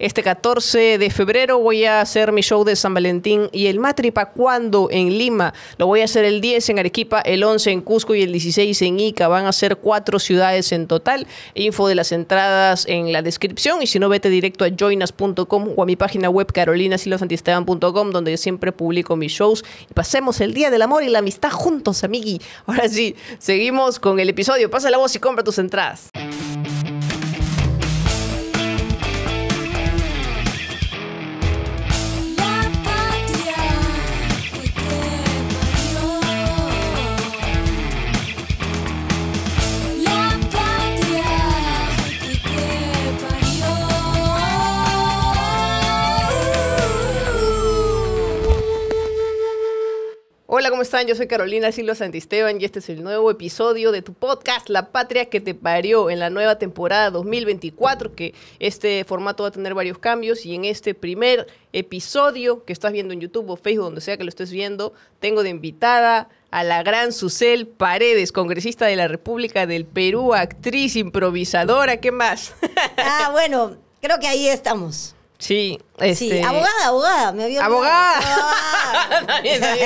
Este 14 de febrero voy a hacer mi show de San Valentín y el Matripa cuando en Lima. Lo voy a hacer el 10 en Arequipa, el 11 en Cusco y el 16 en Ica. Van a ser cuatro ciudades en total. Info de las entradas en la descripción y si no, vete directo a joinas.com o a mi página web carolinasilosantisteban.com donde yo siempre publico mis shows. Y pasemos el Día del Amor y la Amistad juntos, amigui. Ahora sí, seguimos con el episodio. Pasa la voz y compra tus entradas. ¿cómo están? Yo soy Carolina Silva Santisteban y este es el nuevo episodio de tu podcast La Patria que te parió en la nueva temporada 2024, que este formato va a tener varios cambios y en este primer episodio que estás viendo en YouTube o Facebook, donde sea que lo estés viendo, tengo de invitada a la gran Susel Paredes, congresista de la República del Perú, actriz, improvisadora, ¿qué más? Ah, bueno, creo que ahí estamos. Sí, este, abogada, abogada, me ah. había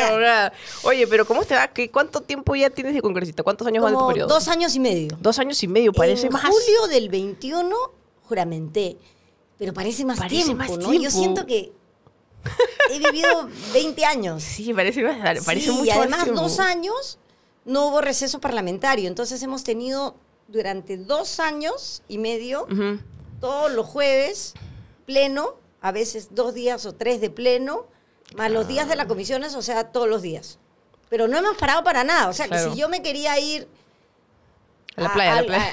Abogada. Oye, pero ¿cómo te va? ¿Qué, ¿Cuánto tiempo ya tienes de congresista? ¿Cuántos años van de tu periodo? Dos años y medio. Dos años y medio, parece más. En julio del 21 juramenté, pero parece más tiempo, Tiempo. Yo siento que he vivido 20 años. Sí, parece más, parece y además dos años no hubo receso parlamentario, entonces hemos tenido durante dos años y medio, todos los jueves pleno, a veces dos días o tres de pleno, más los días de las ah. comisiones, o sea, todos los días. Pero no hemos parado para nada. O sea, que si yo me quería ir... A la playa, a, la playa.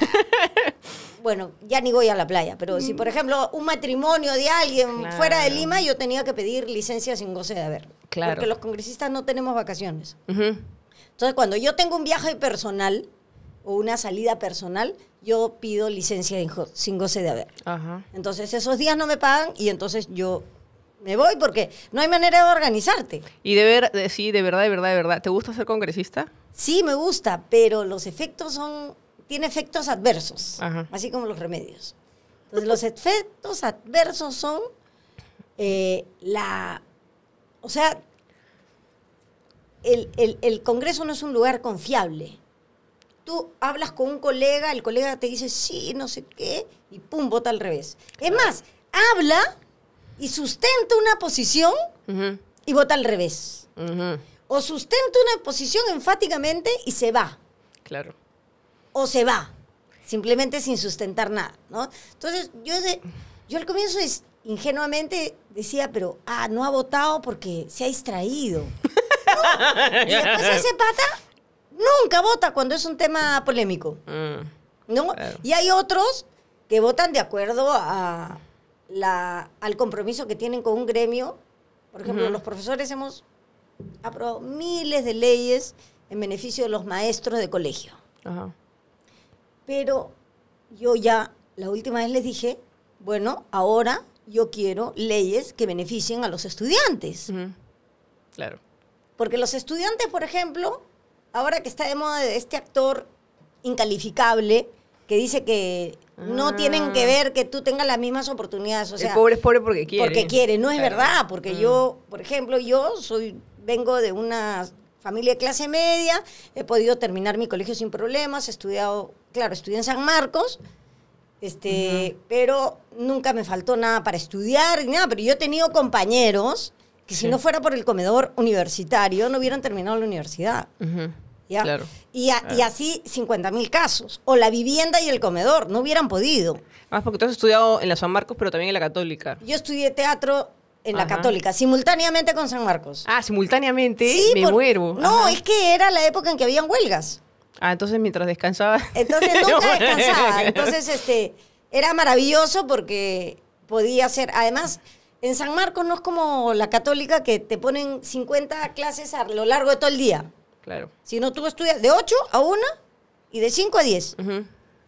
bueno, ya ni voy a la playa, pero si, mm. por ejemplo, un matrimonio de alguien fuera de Lima, yo tenía que pedir licencia sin goce de haber. Claro. Porque los congresistas no tenemos vacaciones. Entonces, cuando yo tengo un viaje personal, o una salida personal, yo pido licencia sin goce de haber. Entonces esos días no me pagan y entonces yo me voy porque no hay manera de organizarte. Y de ver, eh, sí, de verdad, de verdad, de verdad. ¿Te gusta ser congresista? Sí, me gusta, pero los efectos son, tiene efectos adversos, así como los remedios. Entonces los efectos adversos son eh, la, o sea, el, el Congreso no es un lugar confiable tú hablas con un colega, el colega te dice, sí, no sé qué, y pum, vota al revés. Es más, habla y sustenta una posición y vota al revés. O sustenta una posición enfáticamente y se va. Claro. O se va, simplemente sin sustentar nada, Entonces, yo, de, yo al comienzo ingenuamente decía, pero, ah, no ha votado porque se ha distraído. Y después ese pata nunca vota cuando es un tema polémico. Mm. Y hay otros que votan de acuerdo a al compromiso que tienen con un gremio. Por ejemplo, los profesores hemos aprobado miles de leyes en beneficio de los maestros de colegio. Pero yo ya la última vez les dije, bueno, ahora yo quiero leyes que beneficien a los estudiantes. Claro. Porque los estudiantes, por ejemplo, ahora que está de moda este actor incalificable que dice que no ah. tienen que ver que tú tengas las mismas oportunidades. O sea, el pobre es pobre porque quiere. Porque quiere, no es verdad, porque yo, mm. por ejemplo, yo soy vengo de una familia de clase media, he podido terminar mi colegio sin problemas, he estudiado, claro, estudié en San Marcos, este, pero nunca me faltó nada para estudiar ni nada, pero yo he tenido compañeros que si no fuera por el comedor universitario no hubieran terminado la universidad. Y, así 50 mil casos. O la vivienda y el comedor, no hubieran podido. Más porque tú has estudiado en la San Marcos, pero también en la Católica. Yo estudié teatro en la Católica, simultáneamente con San Marcos. Ah, simultáneamente, me muero. No, es que era la época en que habían huelgas. Ah, entonces mientras descansaba. Entonces nunca descansaba. Entonces, este, era maravilloso porque podía ser. Además, en San Marcos no es como la católica que te ponen 50 clases a lo largo de todo el día. Si no, tú estudias de 8 a 1 y de 5 a 10.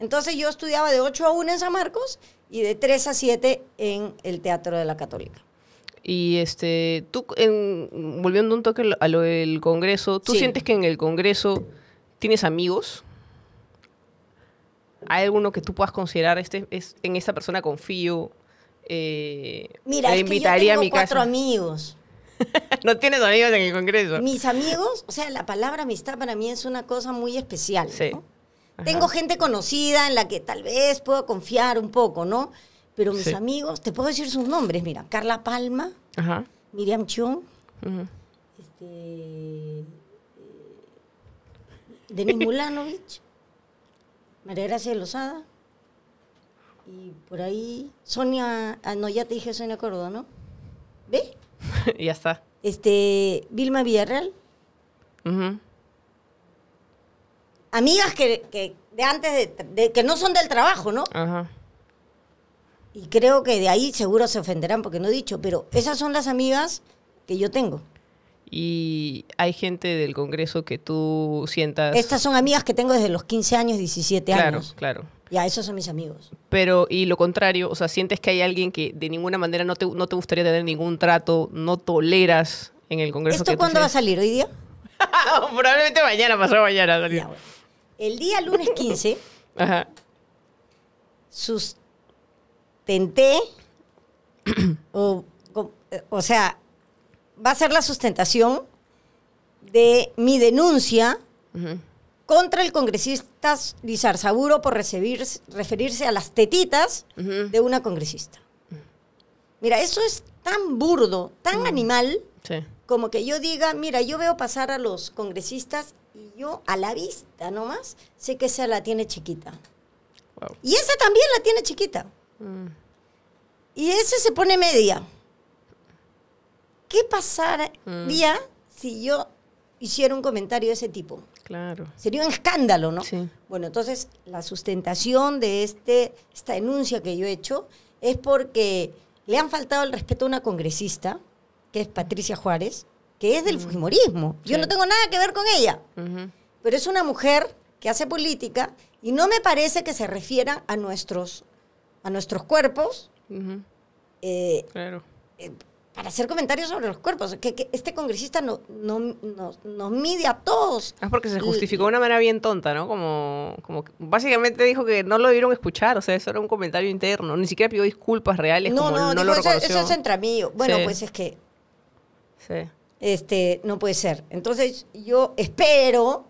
Entonces yo estudiaba de 8 a 1 en San Marcos y de 3 a 7 en el Teatro de la Católica. Y este, tú, volviendo un toque a lo del Congreso, ¿tú sientes que en el Congreso tienes amigos? ¿Hay alguno que tú puedas considerar, este, es, en esta persona confío? Eh, Mira, le invitaría que yo tengo a mi cuatro amigos. no tienes amigos en el Congreso. Mis amigos, o sea, la palabra amistad para mí es una cosa muy especial. Sí. Tengo gente conocida en la que tal vez puedo confiar un poco, ¿no? Pero mis amigos, te puedo decir sus nombres, mira, Carla Palma, Miriam Chung, este, eh, Denis Mulanovich, María Gracia Lozada, y por ahí Sonia, ah, no, ya te dije Sonia Córdoba, ¿no? ¿Ve? ya está. Este, Vilma Villarreal. Amigas que, de antes de, que no son del trabajo, ¿no? Ajá. Y creo que de ahí seguro se ofenderán porque no he dicho, pero esas son las amigas que yo tengo. Y hay gente del Congreso que tú sientas... Estas son amigas que tengo desde los 15 años, 17 años. Claro, claro. Ya, esos son mis amigos. Pero, y lo contrario, o sea, sientes que hay alguien que de ninguna manera no te, no te gustaría tener ningún trato, no toleras en el Congreso. ¿Esto cuándo va a salir? ¿Hoy día? Probablemente mañana, pasado mañana. El día lunes 15, sustenté, eh, o, sea, va a ser la sustentación de mi denuncia contra el congresista Saburo por referirse a las tetitas de una congresista. Mira, eso es tan burdo, tan mm. animal, como que yo diga, mira, yo veo pasar a los congresistas y yo a la vista nomás sé que esa la tiene chiquita. Y esa también la tiene chiquita. Mm. Y ese se pone media. ¿Qué pasaría mm. si yo hiciera un comentario de ese tipo. Claro. Sería un escándalo, ¿no? Sí. Bueno, entonces la sustentación de este, esta denuncia que yo he hecho es porque le han faltado el respeto a una congresista, que es Patricia Juárez, que es del mm. fujimorismo. Yo no tengo nada que ver con ella, pero es una mujer que hace política y no me parece que se refiera a nuestros, a nuestros cuerpos. Eh, claro. Eh, para hacer comentarios sobre los cuerpos. Que, este congresista no, nos mide a todos. Es porque se justificó de una manera bien tonta, ¿no? Como, como básicamente dijo que no lo debieron escuchar, o sea, eso era un comentario interno. Ni siquiera pidió disculpas reales. No, como no, no lo eso, eso, es entre Bueno, pues es que. Sí. Este, no puede ser. Entonces, yo espero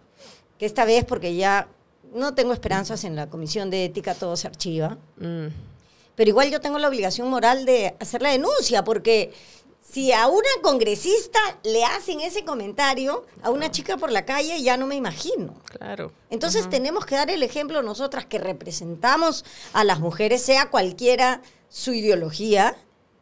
que esta vez, porque ya no tengo esperanzas en la comisión de ética, todo se archiva. Mm pero igual yo tengo la obligación moral de hacer la denuncia, porque si a una congresista le hacen ese comentario a una chica por la calle, ya no me imagino. Claro. Entonces tenemos que dar el ejemplo nosotras que representamos a las mujeres, sea cualquiera su ideología,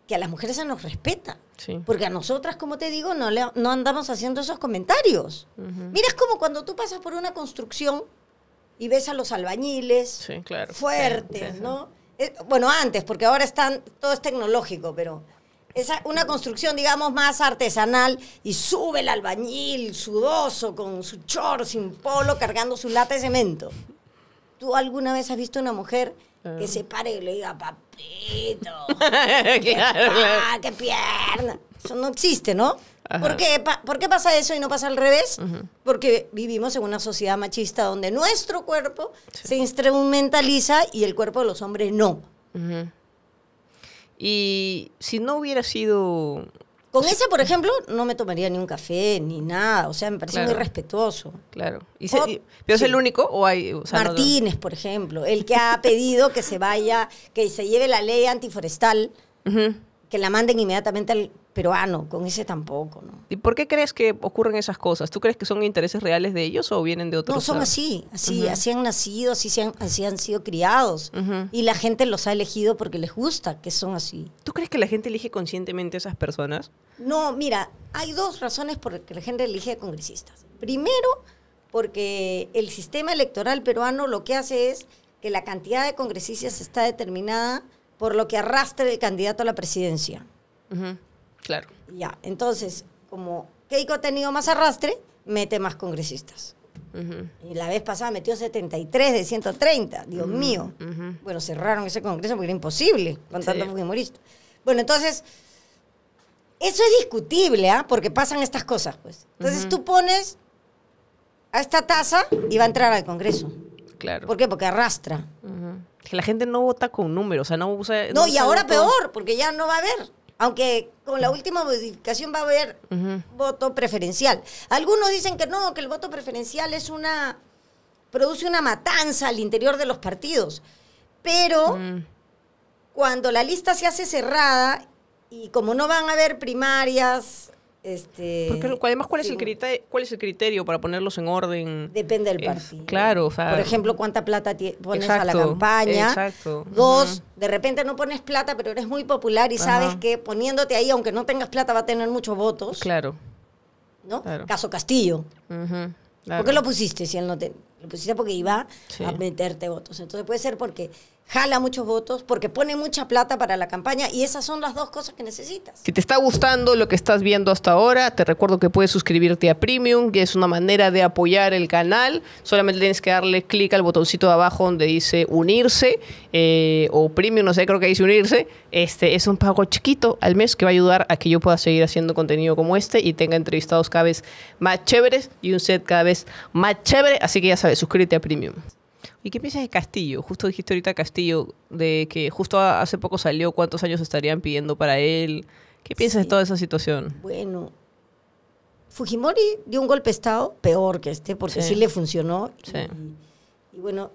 que a las mujeres se nos respeta. Sí. Porque a nosotras, como te digo, no, le, no andamos haciendo esos comentarios. Mira, es como cuando tú pasas por una construcción y ves a los albañiles claro. fuertes, ¿no? Eh, bueno, antes, porque ahora están, todo es tecnológico, pero es una construcción, digamos, más artesanal y sube el albañil sudoso con su chor, sin polo, cargando su lata de cemento. ¿Tú alguna vez has visto una mujer que ah. se pare y le diga, papito, qué pierna? Eso no existe, ¿no? ¿Por qué, ¿Por qué, pasa eso y no pasa al revés? Porque vivimos en una sociedad machista donde nuestro cuerpo se instrumentaliza y el cuerpo de los hombres no. Y si no hubiera sido... Con ese, por ejemplo, no me tomaría ni un café, ni nada. O sea, me parece muy respetuoso. Claro. ¿Y ¿Pero es el único o hay...? Martínez, por ejemplo, el que ha pedido que se vaya, que se lleve la ley antiforestal, que la manden inmediatamente al peruano, con ese tampoco. ¿no? ¿Y por qué crees que ocurren esas cosas? ¿Tú crees que son intereses reales de ellos o vienen de otros? No, son así, así, han nacido, así, han, así han sido criados. Y la gente los ha elegido porque les gusta que son así. ¿Tú crees que la gente elige conscientemente a esas personas? No, mira, hay dos razones por las que la gente elige a congresistas. Primero, porque el sistema electoral peruano lo que hace es que la cantidad de congresistas está determinada por lo que arrastre el candidato a la presidencia. Claro. Ya, entonces, como Keiko ha tenido más arrastre, mete más congresistas. Y la vez pasada metió 73 de 130, Dios mío. Bueno, cerraron ese congreso porque era imposible con Bueno, entonces, eso es discutible, ¿ah? Porque pasan estas cosas, pues. Entonces tú pones a esta tasa y va a entrar al congreso. Claro. ¿Por qué? Porque arrastra. Que la gente no vota con números, o sea, no usa. No, y ahora peor, porque ya no va a haber. Aunque con la última modificación va a haber voto preferencial. Algunos dicen que no, que el voto preferencial es una produce una matanza al interior de los partidos. Pero mm. cuando la lista se hace cerrada y como no van a haber primarias, este, además, ¿cuál, es el criterio, para ponerlos en orden? Depende del partido. claro, Por ejemplo, cuánta plata pones a la campaña. Exacto. Dos, de repente no pones plata, pero eres muy popular y sabes que poniéndote ahí, aunque no tengas plata, va a tener muchos votos. Claro. ¿No? Caso Castillo. ¿Por qué lo pusiste si él no te...? Lo pusiste porque iba a meterte votos. Entonces puede ser porque jala muchos votos, porque pone mucha plata para la campaña y esas son las dos cosas que necesitas. Si te está gustando lo que estás viendo hasta ahora, te recuerdo que puedes suscribirte a Premium, que es una manera de apoyar el canal. Solamente tienes que darle clic al botoncito de abajo donde dice unirse eh, o Premium, no sé, creo que dice unirse. Este es un pago chiquito al mes que va a ayudar a que yo pueda seguir haciendo contenido como este y tenga entrevistados cada vez más chéveres y un set cada vez más chévere. Así que ya sabes, suscríbete a Premium. ¿Y qué piensas de Castillo? Justo dijiste ahorita Castillo, de que justo hace poco salió cuántos años estarían pidiendo para él. ¿Qué piensas de toda esa situación? Bueno, Fujimori dio un golpe de Estado peor que este, porque sí, le funcionó. Y, bueno,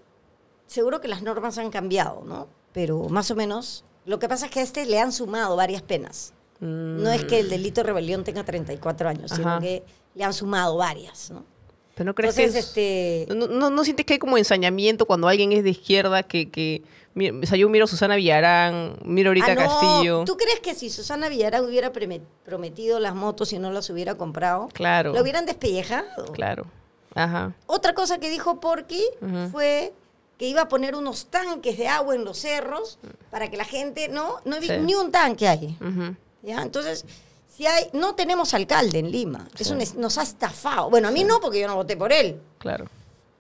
seguro que las normas han cambiado, ¿no? Pero más o menos, lo que pasa es que a este le han sumado varias penas. No es que el mm. delito de rebelión tenga 34 años, sino que le han sumado varias, ¿no? ¿no crees este... no, sientes que hay como ensañamiento cuando alguien es de izquierda que... que o sea, yo miro a Susana Villarán, miro ahorita ah, Castillo. ¿Tú crees que si Susana Villarán hubiera prometido las motos y no las hubiera comprado? Claro. ¿Lo hubieran despellejado? Claro. Ajá. Otra cosa que dijo Porky fue que iba a poner unos tanques de agua en los cerros para que la gente, ¿no? No vi ni un tanque ahí. ¿Ya? Entonces no tenemos alcalde en Lima. eso nos ha estafado. Bueno, a mí no, porque yo no voté por él. Claro.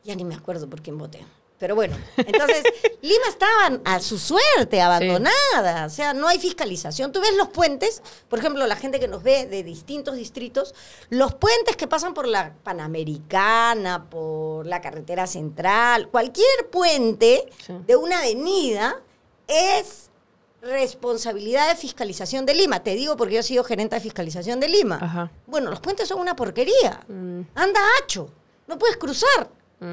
Ya ni me acuerdo por quién voté. Pero bueno, entonces Lima estaba a su suerte, abandonada. O sea, no hay fiscalización. Tú ves los puentes, por ejemplo, la gente que nos ve de distintos distritos, los puentes que pasan por la Panamericana, por la carretera central, cualquier puente de una avenida es responsabilidad de fiscalización de Lima. Te digo porque yo he sido gerente de fiscalización de Lima. Bueno, los puentes son una porquería. Mm. Anda hacho, no puedes cruzar. Mm.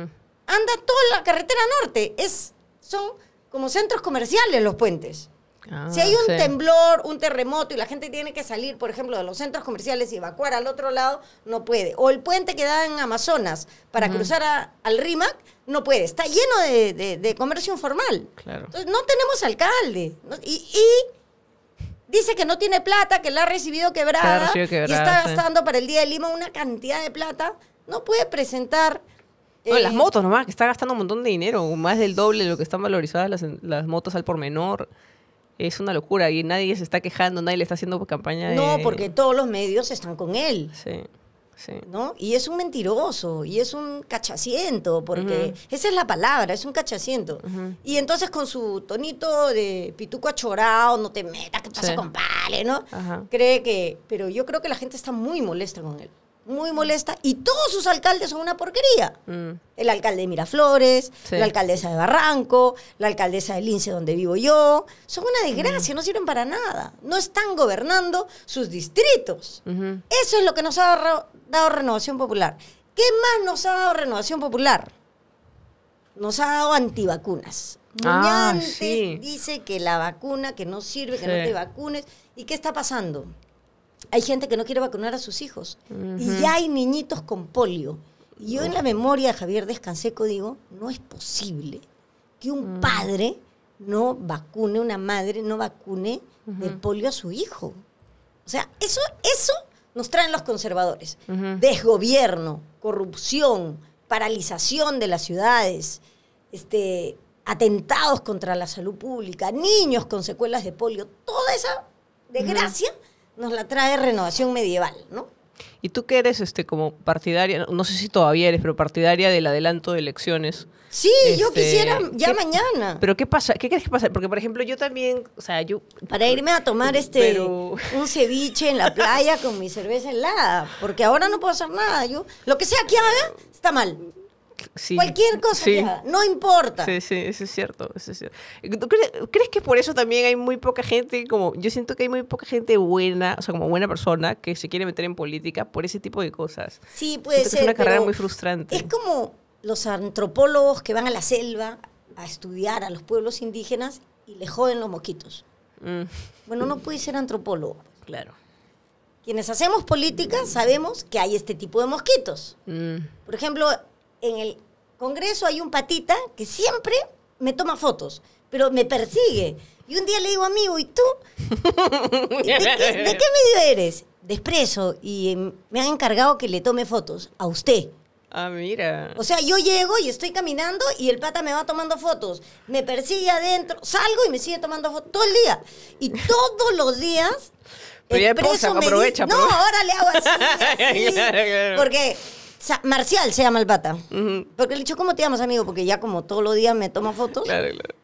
Anda toda la carretera norte. Es, son como centros comerciales los puentes. Ah, si hay un temblor, un terremoto y la gente tiene que salir, por ejemplo, de los centros comerciales y evacuar al otro lado, no puede. O el puente que da en Amazonas para cruzar al RIMAC, no puede. Está lleno de, de, comercio informal. Claro. Entonces, no tenemos alcalde. Y, dice que no tiene plata, que la ha recibido quebrada, y está gastando para el Día de Lima una cantidad de plata. No puede presentar... las eh, motos nomás, que está gastando un montón de dinero, más del doble de lo que están valorizadas las, las motos al por menor. Es una locura y nadie se está quejando, nadie le está haciendo campaña. No, porque todos los medios están con él. Sí. ¿no? Y es un mentiroso, y es un cachaciento, porque esa es la palabra, es un cachaciento. Y entonces con su tonito de pituco chorado, no te metas, ¿qué pasa con vale ¿no? Cree que, pero yo creo que la gente está muy molesta con él muy molesta y todos sus alcaldes son una porquería. Mm. El alcalde de Miraflores, la alcaldesa de Barranco, la alcaldesa de Lince donde vivo yo, son una desgracia, mm. no sirven para nada. No están gobernando sus distritos. Eso es lo que nos ha dado, Renovación Popular. ¿Qué más nos ha dado Renovación Popular? Nos ha dado antivacunas. Ah, dice que la vacuna, que no sirve, que no te vacunes. ¿Y qué está pasando? hay gente que no quiere vacunar a sus hijos. Y ya hay niñitos con polio. Y yo en la memoria de Javier Descanseco digo, no es posible que un mm. padre no vacune, una madre no vacune de polio a su hijo. O sea, eso, eso nos traen los conservadores. Desgobierno, corrupción, paralización de las ciudades, este, atentados contra la salud pública, niños con secuelas de polio, toda esa desgracia nos la trae Renovación Medieval, ¿no? Y tú que eres este, como partidaria, no sé si todavía eres, pero partidaria del adelanto de elecciones. Sí, yo este, quisiera ya mañana. Pero ¿qué pasa? ¿Qué crees que pasa? Porque, por ejemplo, yo también, o sea, yo... Para irme a tomar este, un ceviche en la playa con mi cerveza helada, porque ahora no puedo hacer nada. Yo, lo que sea que haga, está mal. Cualquier cosa no importa. Sí, sí, eso es cierto. Crees, que por eso también hay muy poca gente, como yo siento que hay muy poca gente buena, o sea, como buena persona, que se quiere meter en política por ese tipo de cosas? Sí, puede ser. es una carrera muy frustrante. Es como los antropólogos que van a la selva a estudiar a los pueblos indígenas y le joden los mosquitos mm. Bueno, no puede ser antropólogo. Claro. Quienes hacemos política sabemos que hay este tipo de mosquitos. Mm. Por ejemplo, en el Congreso hay un patita que siempre me toma fotos, pero me persigue. Y un día le digo, amigo, ¿y tú? ¿De qué, medio eres? Despreso. Y eh, me han encargado que le tome fotos a usted. Ah, mira. O sea, yo llego y estoy caminando y el pata me va tomando fotos. Me persigue adentro, salgo y me sigue tomando fotos todo el día. Y todos los días. Pero ya aprovecha, No, ahora le hago así, así. porque Marcial se llama el pata. Porque le he dicho, ¿cómo te llamas, amigo? Porque ya como todos los días me toma fotos. Claro, claro.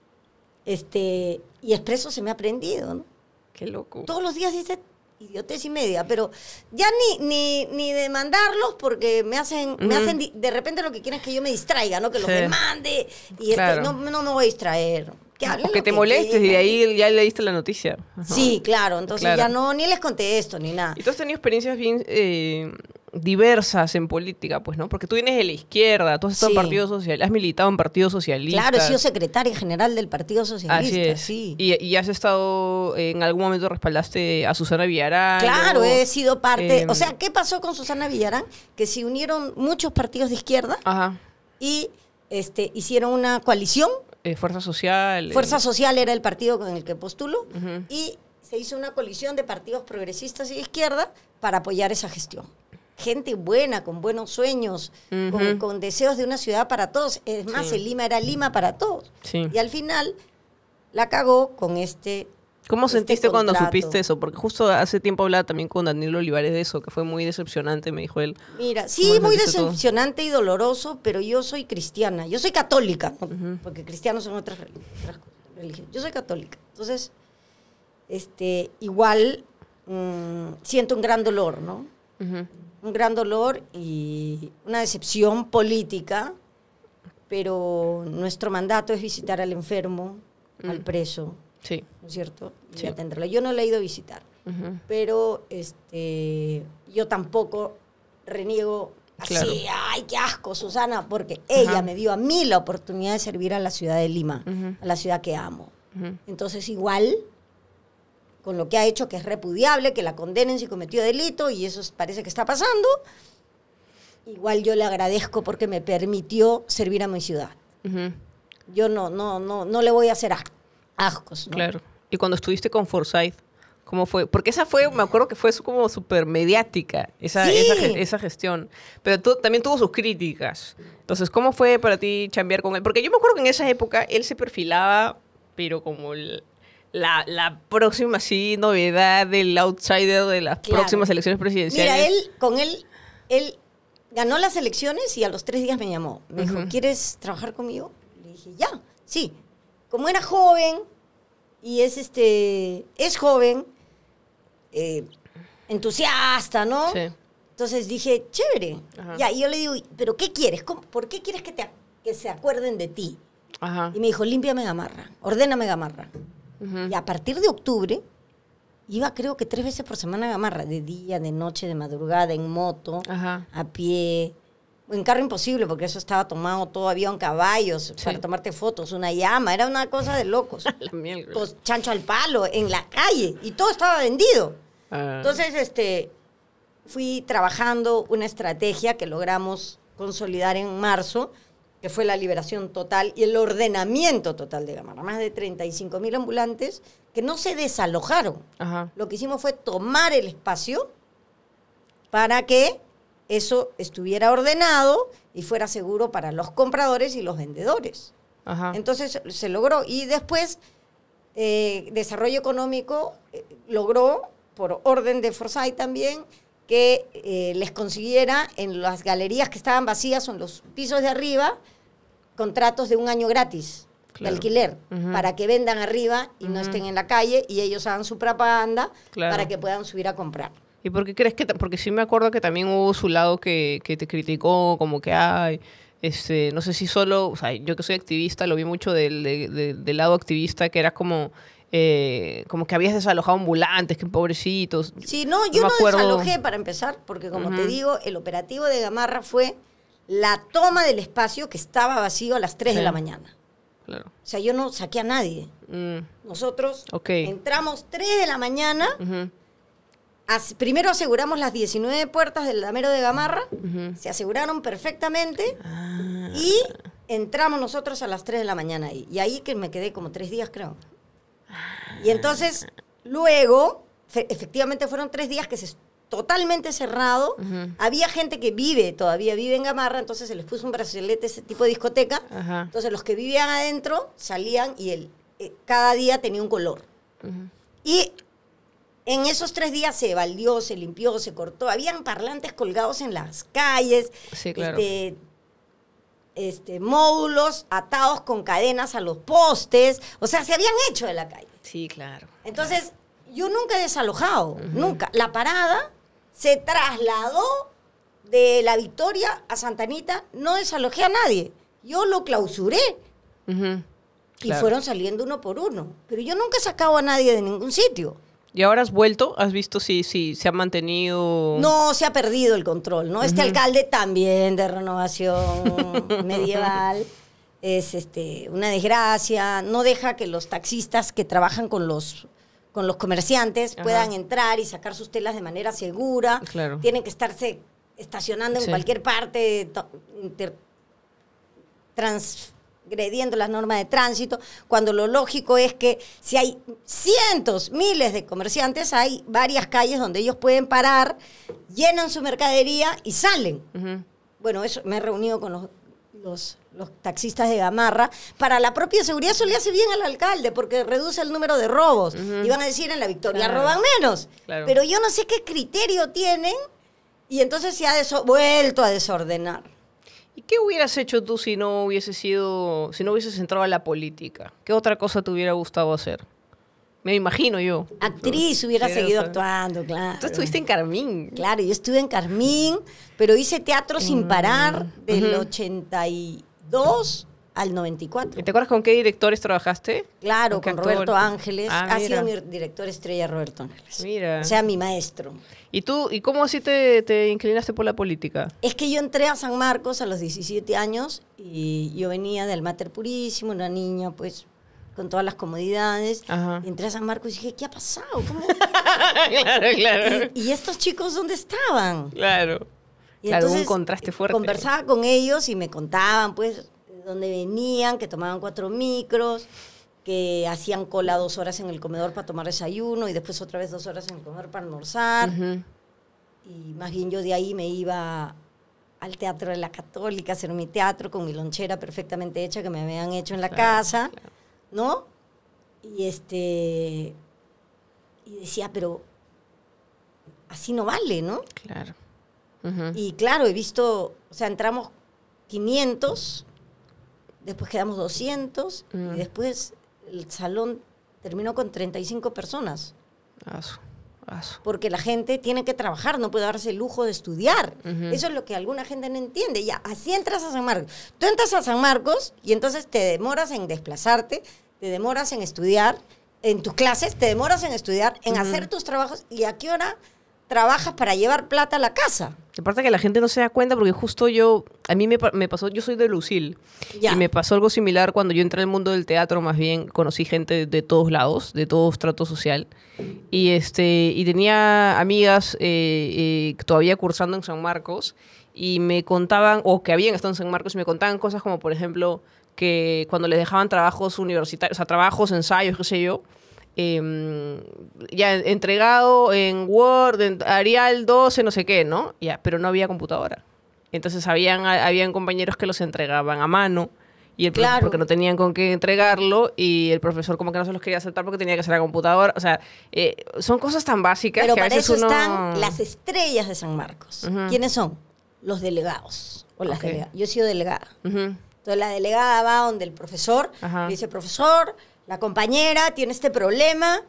Este, y expreso se me ha prendido, ¿no? Qué loco. Todos los días dice idiotes y media, pero ya ni, ni, ni demandarlos porque me hacen, me hacen de repente lo que quieren es que yo me distraiga, ¿no? Que los demande y este, no, no me voy a distraer. Que o que te molestes y de ahí ya le diste la noticia. Sí, claro, entonces ya no, ni les conté esto ni nada. ¿Y tú has tenido experiencias bien... Eh, diversas en política, pues, ¿no? Porque tú vienes de la izquierda, tú has estado en Partido Social, has militado en Partido Socialista. Claro, he sido secretaria general del Partido Socialista, sí. Y, has estado, eh, en algún momento respaldaste a Susana Villarán. Claro, he sido parte. Eh, o sea, ¿qué pasó con Susana Villarán? Que se unieron muchos partidos de izquierda y este, hicieron una coalición. Eh, Fuerza Social. Fuerza Social era el partido con el que postulo. Y se hizo una coalición de partidos progresistas y de izquierda para apoyar esa gestión gente buena, con buenos sueños, con, deseos de una ciudad para todos. Es más, Lima era Lima para todos. Y al final la cagó con este ¿Cómo este sentiste cuando supiste eso? Porque justo hace tiempo hablaba también con Daniel Olivares de eso, que fue muy decepcionante, me dijo él. Mira, sí, muy decepcionante y doloroso, pero yo soy cristiana, yo soy católica, porque cristianos son otras, religiones. Yo soy católica. Entonces, este, igual mm, siento un gran dolor, ¿no? un gran dolor y una decepción política, pero nuestro mandato es visitar al enfermo, mm. al preso, sí. ¿no es cierto? sí. atenderlo. Yo no le he ido a visitar, pero este, yo tampoco reniego así, ay, qué asco, Susana, porque ella me dio a mí la oportunidad de servir a la ciudad de Lima, a la ciudad que amo. Entonces, igual con lo que ha hecho que es repudiable, que la condenen si cometió delito y eso parece que está pasando. Igual yo le agradezco porque me permitió servir a mi ciudad. Yo no, no, no, no le voy a hacer ascos. Claro. Y cuando estuviste con Forsyth, ¿Cómo fue? Porque esa fue, me acuerdo que fue como súper mediática, esa, esa, gestión. Pero tú, también tuvo sus críticas. Entonces, ¿cómo fue para ti chambear con él? Porque yo me acuerdo que en esa época él se perfilaba, pero como el, la, próxima sí novedad del outsider de las próximas elecciones presidenciales. Mira, él, con él, él ganó las elecciones y a los tres días me llamó. Me dijo, ¿quieres trabajar conmigo? Le dije, ya, sí. Como era joven y es este, es joven, eh, entusiasta, ¿no? Sí. Entonces dije, chévere. Ya, y yo le digo, ¿pero qué quieres? ¿Por qué quieres que, te, que se acuerden de ti? Ajá. Y me dijo, límpiame gamarra, ordéname gamarra. Y a partir de octubre, iba creo que tres veces por semana a Gamarra, de día, de noche, de madrugada, en moto, a pie. En carro imposible, porque eso estaba tomado todo, había un caballos para tomarte fotos, una llama, era una cosa de locos. pues, chancho al palo, en la calle, y todo estaba vendido. Ah. Entonces, este, fui trabajando una estrategia que logramos consolidar en marzo, que fue la liberación total y el ordenamiento total de Gamarra. Más de 35.000 mil ambulantes que no se desalojaron. Lo que hicimos fue tomar el espacio para que eso estuviera ordenado y fuera seguro para los compradores y los vendedores. Entonces se logró. Y después, eh, desarrollo económico eh, logró, por orden de Forsyth también, que eh, les consiguiera en las galerías que estaban vacías son en los pisos de arriba contratos de un año gratis de alquiler para que vendan arriba y no estén en la calle y ellos hagan su propaganda para que puedan subir a comprar. ¿Y por qué crees que.? Porque sí me acuerdo que también hubo su lado que, te criticó, como que hay. Este, no sé si solo. O sea, yo que soy activista, lo vi mucho del, del, lado activista, que era como. Eh, como que habías desalojado ambulantes, que pobrecitos. Sí, no, yo no, desalojé para empezar, porque como te digo, el operativo de Gamarra fue la toma del espacio que estaba vacío a las 3 de la mañana. O sea, yo no saqué a nadie. Mm. Nosotros entramos 3 de la mañana. primero aseguramos las 19 puertas del damero de Gamarra, se aseguraron perfectamente ah. y entramos nosotros a las 3 de la mañana ahí. Y ahí que me quedé como tres días, creo. Y entonces, luego, efectivamente fueron tres días que se totalmente cerrado. Había gente que vive, todavía vive en Gamarra, entonces se les puso un brazalete ese tipo de discoteca. Entonces los que vivían adentro salían y eh, cada día tenía un color. Y en esos tres días se valió, se limpió, se cortó. Habían parlantes colgados en las calles. Este, este, módulos atados con cadenas a los postes. O sea, se habían hecho de la calle. Sí, claro. Entonces, yo nunca he desalojado, nunca. La parada se trasladó de la Victoria a Santa Anita, no desalojé a nadie. Yo lo clausuré. Y fueron saliendo uno por uno. Pero yo nunca he sacado a nadie de ningún sitio. ¿Y ahora has vuelto? ¿Has visto si, si se ha mantenido...? No, se ha perdido el control, ¿no? Este alcalde también de renovación medieval es este, una desgracia. No deja que los taxistas que trabajan con los con los comerciantes, puedan entrar y sacar sus telas de manera segura. Tienen que estarse estacionando en cualquier parte, transgrediendo las normas de tránsito, cuando lo lógico es que si hay cientos, miles de comerciantes, hay varias calles donde ellos pueden parar, llenan su mercadería y salen. Bueno, eso me he reunido con los los taxistas de Gamarra, para la propia seguridad, eso le hace bien al alcalde porque reduce el número de robos. Y van a decir en la victoria roban menos. Pero yo no sé qué criterio tienen y entonces se ha vuelto a desordenar. ¿Y qué hubieras hecho tú si no hubieses sido, si no hubieses entrado a la política? ¿Qué otra cosa te hubiera gustado hacer? Me imagino yo. Actriz, hubiera seguido actuando, claro. Tú estuviste en Carmín. Claro, yo estuve en Carmín, pero hice teatro sin mm. parar del 80 2 al 94. ¿Y te acuerdas con qué directores trabajaste? Claro, con, Roberto Ángeles. Ah, ha sido mi director estrella Roberto Ángeles. Mira. O sea, mi maestro. ¿Y tú, y cómo así te, inclinaste por la política? Es que yo entré a San Marcos a los 17 años y yo venía del Mater Purísimo, una niña, pues con todas las comodidades. Entré a San Marcos y dije, ¿qué ha pasado? claro, claro. ¿Y estos chicos dónde estaban? Claro. Y un contraste fuerte. Conversaba con ellos y me contaban, pues, dónde venían, que tomaban cuatro micros, que hacían cola dos horas en el comedor para tomar desayuno y después otra vez dos horas en el comedor para almorzar. Y más bien yo de ahí me iba al Teatro de la Católica a hacer mi teatro con mi lonchera perfectamente hecha que me habían hecho en la casa, ¿no? Y este. Y decía, pero así no vale, ¿no? Claro. Y claro, he visto, o sea, entramos 500, después quedamos 200 y mm. después el salón terminó con 35 personas. Aso, aso. Porque la gente tiene que trabajar, no puede darse el lujo de estudiar. Eso es lo que alguna gente no entiende. Ya, así entras a San Marcos. Tú entras a San Marcos y entonces te demoras en desplazarte, te demoras en estudiar, en tus clases, te demoras en estudiar, en hacer tus trabajos. ¿Y a qué hora trabajas para llevar plata a la casa. Aparte que la gente no se da cuenta porque justo yo, a mí me, pasó, yo soy de Lucil ya. y me pasó algo similar cuando yo entré al mundo del teatro, más bien conocí gente de, todos lados, de todo trato social y este y tenía amigas eh, eh, todavía cursando en San Marcos y me contaban, o que habían estado en San Marcos y me contaban cosas como por ejemplo que cuando les dejaban trabajos universitarios, o sea, trabajos, ensayos, qué sé yo, Em, ya entregado en Word, en Arial 12, no sé qué, ¿no? Ya, pero no había computadora. Entonces habían, habían compañeros que los entregaban a mano. Y claro. porque no tenían con qué entregarlo y el profesor como que no se los quería aceptar porque tenía que ser a computadora. O sea, eh, son cosas tan básicas. Pero para eso están las estrellas de San Marcos. ¿Quiénes son? Los delegados o las Yo he sido delegada. Entonces la delegada va donde el profesor dice, profesor, la compañera tiene este problema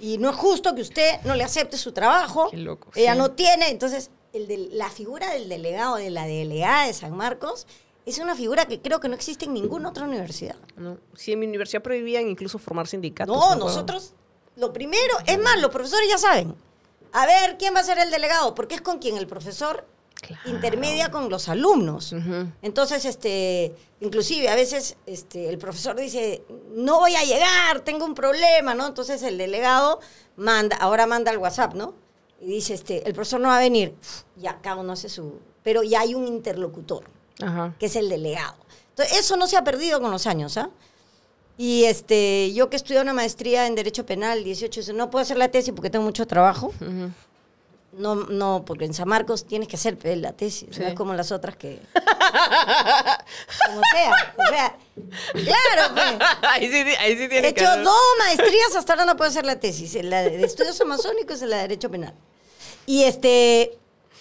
y no es justo que usted no le acepte su trabajo. Ella no tiene. Entonces, el de, la figura del delegado, de la delegada de San Marcos, es una figura que creo que no existe en ninguna otra universidad. Si en mi universidad prohibían incluso formar sindicatos. No, no nosotros, lo primero, es más, los profesores ya saben. A ver, ¿quién va a ser el delegado? Porque es con quien el profesor intermedia con los alumnos. Entonces, este, inclusive a veces este, el profesor dice, no voy a llegar, tengo un problema, ¿no? Entonces el delegado manda, ahora manda el WhatsApp, ¿no? Y dice, este, el profesor no va a venir. Y ya cada uno hace su... Pero ya hay un interlocutor, que es el delegado. Entonces, eso no se ha perdido con los años, ¿ah? Y este, yo que estudié una maestría en Derecho Penal, 18, no puedo hacer la tesis porque tengo mucho trabajo. No, no, porque en San Marcos tienes que hacer la tesis, no es como las otras que. como sea, o sea. Claro, pues. Ahí sí, ahí sí hecho maestrías, hasta ahora no puedo hacer la tesis. La de estudios amazónicos y la de Derecho Penal. Y este.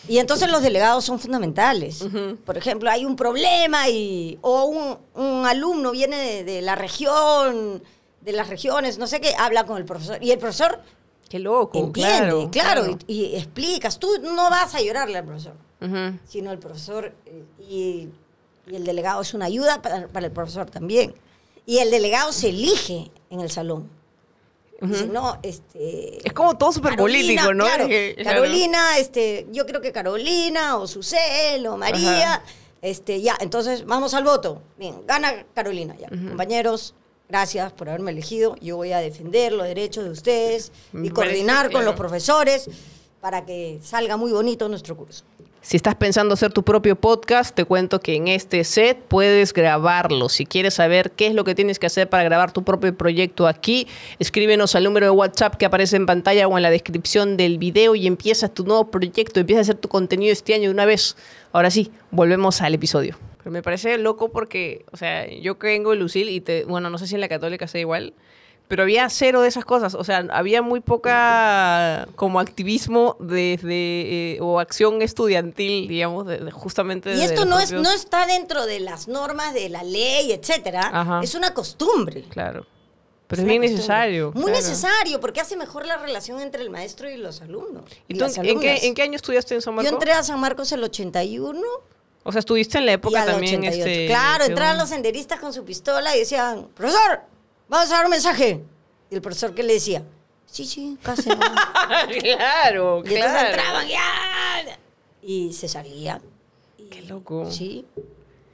Y entonces los delegados son fundamentales. Por ejemplo, hay un problema y, o un, alumno viene de, la región, de las regiones, no sé qué, habla con el profesor. Y el profesor Qué loco. claro. claro, Y, explicas. Tú no vas a llorarle al profesor, sino el profesor eh, y, el delegado es una ayuda para, el profesor también. Y el delegado se elige en el salón. no, este, es como todo súper político, ¿no? Carolina, este, yo creo que Carolina, o Susel, o María, este, ya, entonces vamos al voto. Bien, gana Carolina, ya, compañeros, gracias por haberme elegido, yo voy a defender los derechos de ustedes y coordinar con los profesores para que salga muy bonito nuestro curso. Si estás pensando hacer tu propio podcast, te cuento que en este set puedes grabarlo. Si quieres saber qué es lo que tienes que hacer para grabar tu propio proyecto aquí, escríbenos al número de WhatsApp que aparece en pantalla o en la descripción del video y empiezas tu nuevo proyecto, empiezas a hacer tu contenido este año de una vez. Ahora sí, volvemos al episodio me parece loco porque, o sea, yo creo en de Lucil y te, bueno, no sé si en la católica sea igual, pero había cero de esas cosas, o sea, había muy poca como activismo desde, eh, o acción estudiantil, digamos, de, justamente. Y esto no, es, no está dentro de las normas de la ley, etcétera, es una costumbre. Claro. Pero es muy necesario. Muy necesario, porque hace mejor la relación entre el maestro y los alumnos. ¿Y, ¿en, qué, ¿en, qué, año estudiaste en San Marcos? Yo entré a San Marcos el 81 o sea, estuviste en la época también. Este, claro, entraban los senderistas con su pistola y decían, profesor, vamos a dar un mensaje. Y el profesor, ¿qué le decía? Sí, sí, casi. claro, y claro. entonces entraban ya. Y se salía. Qué loco. Sí,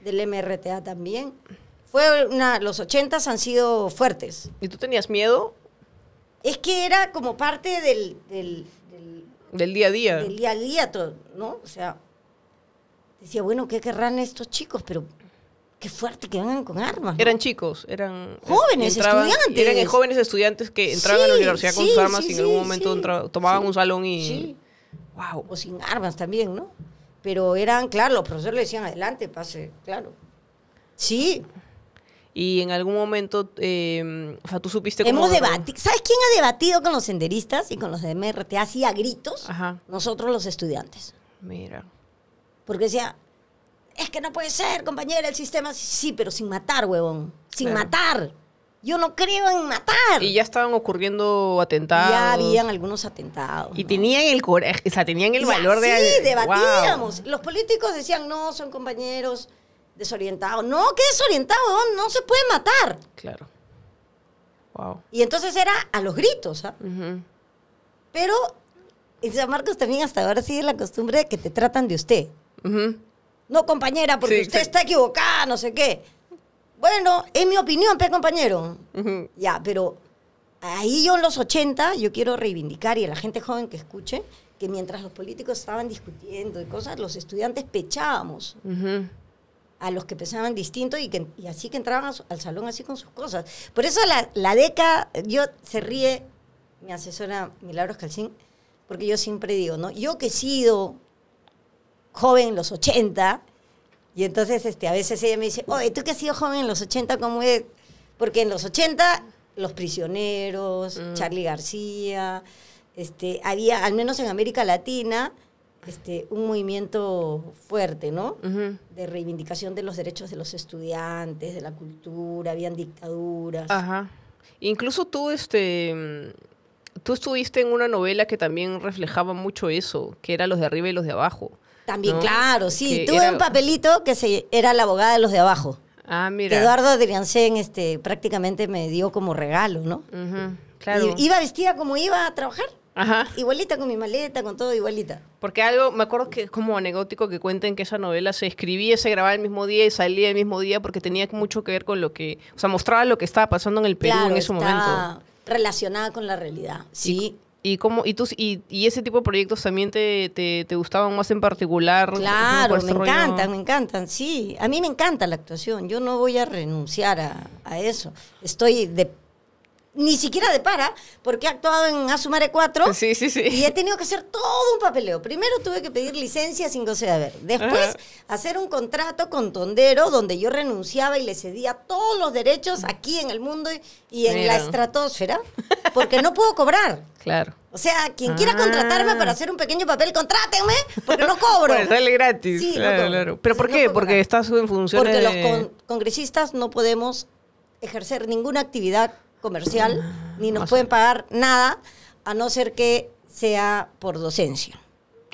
del MRTA también. Fue una, los ochentas han sido fuertes. ¿Y tú tenías miedo? Es que era como parte del, del, del, del día a día. Del día a día, todo, ¿no? O sea, Decía, bueno, ¿qué querrán estos chicos? Pero qué fuerte que vengan con armas. Eran chicos, eran jóvenes estudiantes. Eran jóvenes estudiantes que entraban a la universidad con sus armas y en algún momento tomaban un salón y Sí. wow, o sin armas también, ¿no? Pero eran, claro, los profesores le decían adelante, pase, claro. Sí. Y en algún momento, em, o sea, tú supiste cómo... Hemos debatido, ¿sabes quién ha debatido con los senderistas y con los de MRT? Hacía gritos, nosotros los estudiantes. Mira. Porque decía, es que no puede ser, compañera, el sistema. Sí, pero sin matar, huevón. Sin matar. Yo no creo en matar. Y ya estaban ocurriendo atentados. Ya habían algunos atentados. Y tenían el o sea, tenían el valor de... Sí, debatíamos. Los políticos decían, no, son compañeros desorientados. No, ¿qué desorientado? No se puede matar. Claro. Wow. Y entonces era a los gritos, ¿ah? Pero en San Marcos también hasta ahora sigue la costumbre de que te tratan de usted. No, compañera, porque usted está equivocada, no sé qué. Bueno, es mi opinión, pues, compañero. Ya, pero ahí yo en los 80, yo quiero reivindicar y a la gente joven que escuche, que mientras los políticos estaban discutiendo y cosas, los estudiantes pechábamos. a los que pensaban distinto y, que, así que entraban al salón así con sus cosas. Por eso la, la década, yo se ríe mi asesora Milagros Calcín, porque yo siempre digo, ¿no? Yo que he sido joven en los 80. Y entonces este, a veces ella me dice, oye, tú que has sido joven en los 80, ¿cómo es? Porque en los 80, Los Prisioneros, mm. Charlie García, este, había, al menos en América Latina, este, un movimiento fuerte, ¿no? De reivindicación de los derechos de los estudiantes, de la cultura, habían dictaduras. Incluso tú, este, tú estuviste en una novela que también reflejaba mucho eso, que era los de arriba y los de abajo. También, claro, sí. Tuve un papelito que se, era la abogada de los de abajo. Ah, mira. Eduardo Adriancén este, prácticamente me dio como regalo, ¿no? Ajá, claro. iba vestida como iba a trabajar. Ajá. Igualita con mi maleta, con todo igualita. Porque algo, me acuerdo que es como anecdótico que cuenten que esa novela se escribía, se grababa el mismo día y salía el mismo día porque tenía mucho que ver con lo que, o sea, mostraba lo que estaba pasando en el Perú en ese momento. Relacionada con la realidad, sí. ¿Y, cómo, y, tus, y, ese tipo de proyectos también te, te, gustaban más en particular? Claro, me encantan, me encantan, sí. A mí me encanta la actuación. Yo no voy a renunciar a, a eso. Estoy de ni siquiera de para, porque he actuado en Asumare 4 sí, sí, sí. y he tenido que hacer todo un papeleo. Primero tuve que pedir licencia sin goce de haber. Después, hacer un contrato con Tondero donde yo renunciaba y le cedía todos los derechos aquí en el mundo y en la estratosfera, porque no puedo cobrar. Claro. O sea, quien quiera contratarme para ah. hacer un pequeño papel, contrátenme, porque no cobro. Pues gratis. ¿Pero por qué? porque estás en función Porque los congresistas no podemos ejercer ninguna actividad comercial, ah, ni nos pueden pagar nada, a no ser que sea por docencia.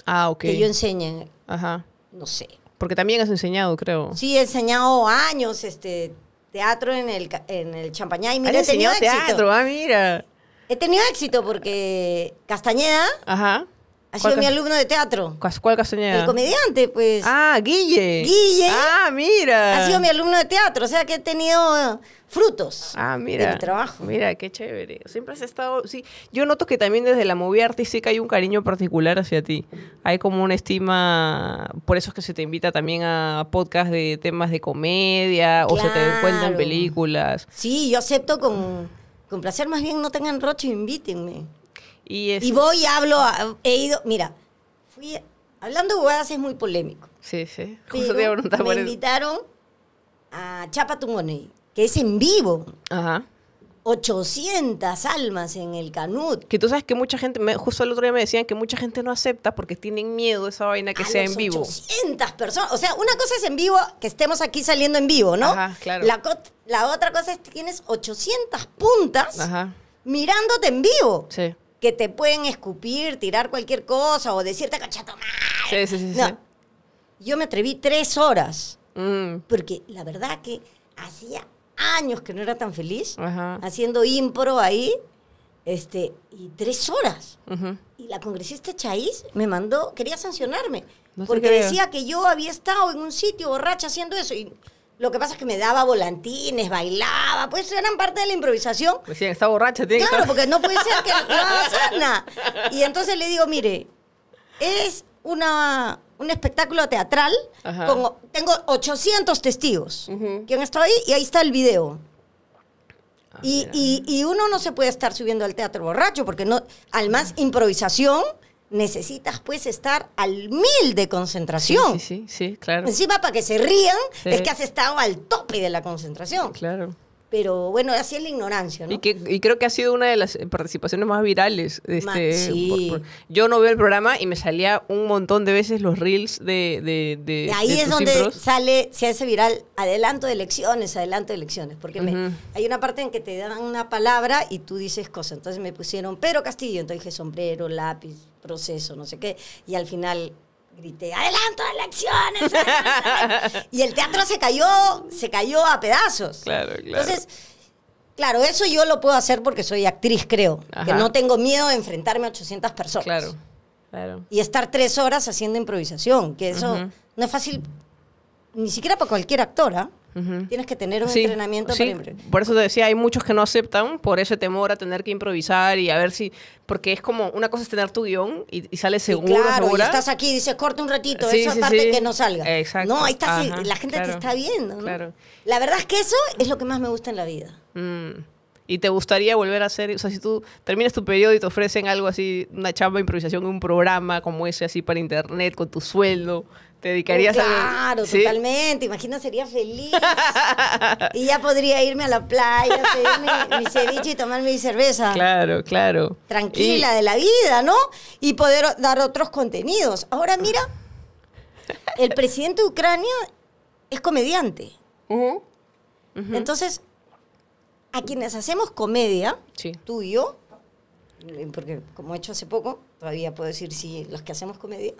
Ah, ok. Que yo enseñe. Ajá. No sé. Porque también has enseñado, creo. Sí, he enseñado años este, teatro en el, en el Champañá y mira, he tenido éxito. Ah, mira. He tenido éxito porque Castañeda Ajá. Ha sido mi alumno de teatro. ¿Cuál Castañeda? El comediante, pues. Ah, Guille. Guille. Ah, mira. Ha sido mi alumno de teatro, o sea que he tenido eh, frutos ah, de mi trabajo. Mira, qué chévere. Siempre has estado, sí, yo noto que también desde la movida artística hay un cariño particular hacia ti. Hay como una estima, por eso es que se te invita también a podcast de temas de comedia o se te encuentran películas. Sí, yo acepto con, con placer, más bien no tengan roche, invítenme. Y, voy hablo, he ido, mira, fui, hablando huevadas es muy polémico. Sí, sí. me invitaron a Chapa que es en vivo. Ajá. 800 almas en el Canut. Que tú sabes que mucha gente, justo el otro día me decían que mucha gente no acepta porque tienen miedo de esa vaina que sea en vivo. 800 personas. O sea, una cosa es en vivo, que estemos aquí saliendo en vivo, ¿no? Ajá, claro. La, la otra cosa es que tienes 800 puntas mirándote en vivo. Sí que te pueden escupir, tirar cualquier cosa o decirte cachato Sí, sí, sí, sí. Yo me atreví tres horas mm. porque la verdad que hacía años que no era tan feliz haciendo impro ahí. Este, y tres horas. Y la congresista Chaiz me mandó, quería sancionarme. porque decía que yo había estado en un sitio borracha haciendo eso. Y lo que pasa es que me daba volantines, bailaba, pues eran parte de la improvisación. Pues sí, está borracha, tiene Claro, porque no puede ser que no estaba nada. Y entonces le digo, mire, es una, un espectáculo teatral, tengo 800 testigos ¿Quién está que han estado ahí y ahí está el video. Ah, y, uno no se puede estar subiendo al teatro borracho, porque no, al más improvisación necesitas pues estar al mil de concentración. Sí, sí, sí, claro. Encima para que se rían es que has estado al tope de la concentración. Claro. Pero bueno, así es la ignorancia, ¿no? Y, que, y creo que ha sido una de las participaciones más virales. este, sí. yo no veo el programa y me salía un montón de veces los reels de... de, ahí es donde sale, se hace viral, adelanto de elecciones, adelanto de elecciones. Porque hay una parte en que te dan una palabra y tú dices cosas. Entonces me pusieron pero Castillo, entonces dije sombrero, lápiz, proceso, no sé qué. Y al final grité, adelanto de elecciones. y el teatro se cayó, se cayó a pedazos. Claro, claro. Entonces, claro, eso yo lo puedo hacer porque soy actriz, creo. Que no tengo miedo de enfrentarme a 800 personas. Claro, Y estar tres horas haciendo improvisación, que eso no es fácil ni siquiera para cualquier actor, ¿ah? Tienes que tener un entrenamiento sí. Por eso te decía, hay muchos que no aceptan por ese temor a tener que improvisar y a ver si. Porque es como, una cosa es tener tu guión y, sale seguro. claro, y estás aquí y dices, corta un ratito, eso aparte que no salga. No, ahí estás, la gente te está viendo. La verdad es que eso es lo que más me gusta en la vida. Mm. ¿Y te gustaría volver a hacer, o sea, si tú terminas tu periodo y te ofrecen algo así, una chamba de improvisación, un programa como ese así para internet, con tu sueldo, te dedicarías claro, Claro, totalmente. Imagina, sería feliz. y ya podría irme a la playa, pedirme mi, ceviche y tomar mi cerveza. Claro, claro. Tranquila de la vida, ¿no? Y poder dar otros contenidos. Ahora mira, el presidente de Ucrania es comediante. Entonces, a quienes hacemos comedia, tú y yo, porque como he hecho hace poco, todavía puedo decir si los que hacemos comedia,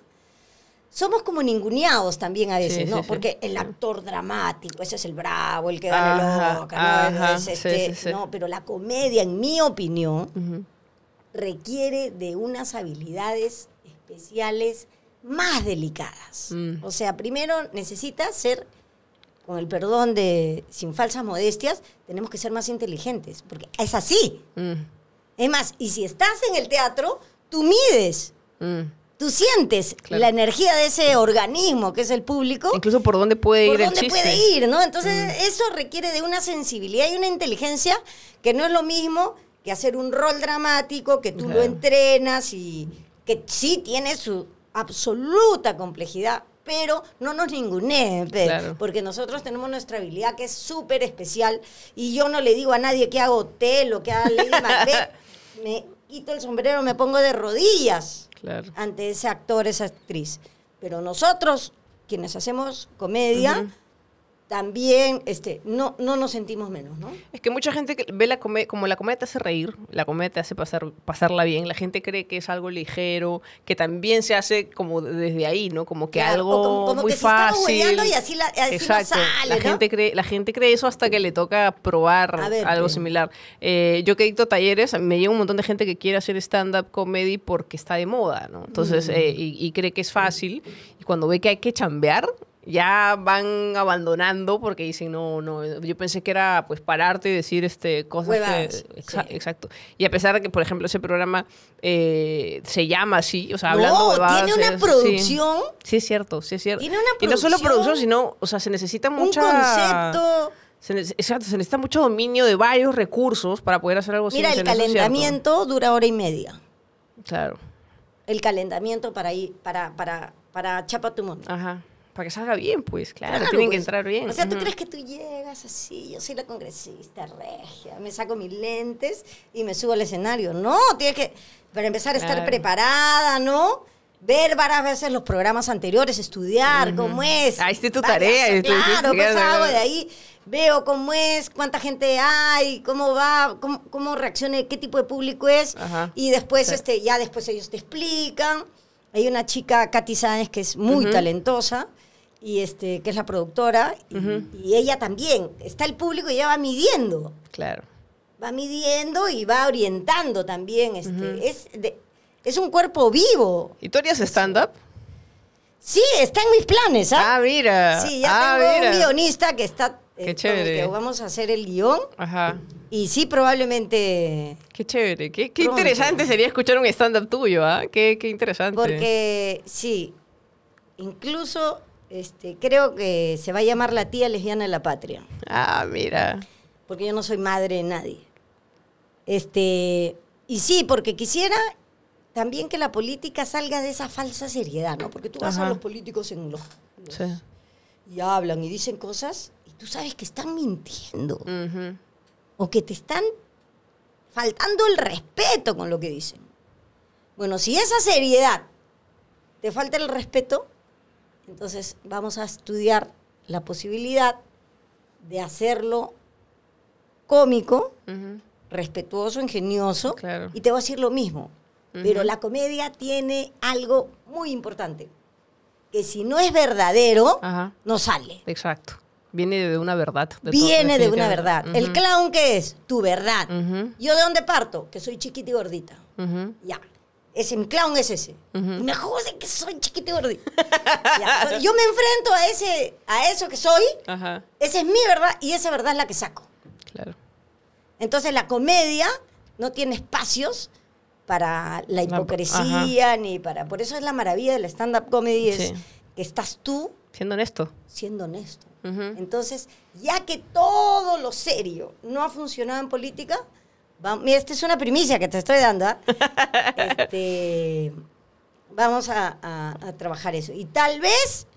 somos como ninguneados también a veces, ¿no? Porque el actor dramático, ese es el bravo, el que gana el ¿no? Pero la comedia, en mi opinión, requiere de unas habilidades especiales más delicadas. Mm. O sea, primero necesitas ser con el perdón de, sin falsas modestias, tenemos que ser más inteligentes, porque es así. Mm. Es más, y si estás en el teatro, tú mides. Mm tú sientes la energía de ese organismo que es el público. Incluso por dónde puede ir el puede ir, ¿no? Entonces mm. eso requiere de una sensibilidad y una inteligencia que no es lo mismo que hacer un rol dramático, que tú lo entrenas y que sí tiene su absoluta complejidad, pero no nos ninguneen, porque nosotros tenemos nuestra habilidad que es súper especial y yo no le digo a nadie que hago hotel o que haga Lady Me quito el sombrero, me pongo de rodillas ante ese actor, esa actriz. Pero nosotros, quienes hacemos comedia, también este, no, no nos sentimos menos, ¿no? Es que mucha gente ve la comedia, como la comedia te hace reír, la comedia te hace pasar, pasarla bien, la gente cree que es algo ligero, que también se hace como desde ahí, ¿no? Como que algo como, muy fácil. la, Exacto. la, gente cree, la gente cree eso hasta que le toca probar algo similar. Eh, yo que dicto talleres, me llega un montón de gente que quiere hacer stand-up comedy porque está de moda, Entonces, mm. eh, y, y cree que es fácil, y cuando ve que hay que chambear, ya van abandonando porque dicen, no, no, yo pensé que era pues pararte y decir este, cosas Exacto. Y a pesar de que, por ejemplo, ese programa eh, se llama así, o sea, hablando no, tiene una producción. Sí. es cierto, sí es cierto. Tiene una producción. Y no solo producción, sino, o sea, se necesita mucha... Un concepto... exacto, se necesita mucho dominio de varios recursos para poder hacer algo así. Mira, el calentamiento dura hora y media. Claro. El calentamiento para ir, para, para, para Chapa tu mundo. Ajá para que salga bien, pues, claro, tienen que pues. entrar bien. O sea, ¿tú crees que tú llegas así? Yo soy la congresista regia, me saco mis lentes y me subo al escenario. No, tienes que, para empezar, a estar preparada, ¿no? Ver varias veces los programas anteriores, estudiar cómo es. Ahí está tu tarea. claro, pues hago de ahí veo cómo es, cuánta gente hay, cómo va, cómo, cómo reacciona, qué tipo de público es. y después, este, ya después ellos te explican. Hay una chica, Katy Sáenz, que es muy talentosa y este, que es la productora, y, ella también. Está el público y ella va midiendo. Claro. Va midiendo y va orientando también. Este, es, es un cuerpo vivo. ¿Y tú harías stand-up? Sí, está en mis planes, ¿ah? Ah, mira. Sí, ya ah, tengo un guionista que está Qué eh, chévere. vamos a hacer el guión. Ajá. Y sí, probablemente. Qué chévere. Qué, interesante sería escuchar un stand-up tuyo, ¿ah? Qué, qué, interesante. Porque, sí, incluso este, creo que se va a llamar la tía lesbiana de la patria. Ah, mira. Porque yo no soy madre de nadie. Este, y sí, porque quisiera también que la política salga de esa falsa seriedad, ¿no? Porque tú vas a los políticos en los, y hablan y dicen cosas y tú sabes que están mintiendo o que te están faltando el respeto con lo que dicen. Bueno, si esa seriedad te falta el respeto, entonces vamos a estudiar la posibilidad de hacerlo cómico, respetuoso, ingenioso, y te voy a decir lo mismo. Pero la comedia tiene algo muy importante, que si no es verdadero, no sale. Exacto. Viene de una verdad. Viene de una verdad. ¿El clown que es? Tu verdad. ¿Yo de dónde parto? Que soy chiquita y gordita. Ya ese, mi clown es ese. me jode que soy chiquito y gordito. yo me enfrento a, ese, a eso que soy, esa es mi verdad y esa verdad es la que saco. Claro. Entonces la comedia no tiene espacios para la hipocresía, ni para... Por eso es la maravilla de la stand-up comedy, es que estás tú... Siendo honesto. Siendo honesto. Entonces, ya que todo lo serio no ha funcionado en política, Vamos, esta es una primicia que te estoy dando. ¿eh? Este, vamos a, trabajar eso. Y tal vez,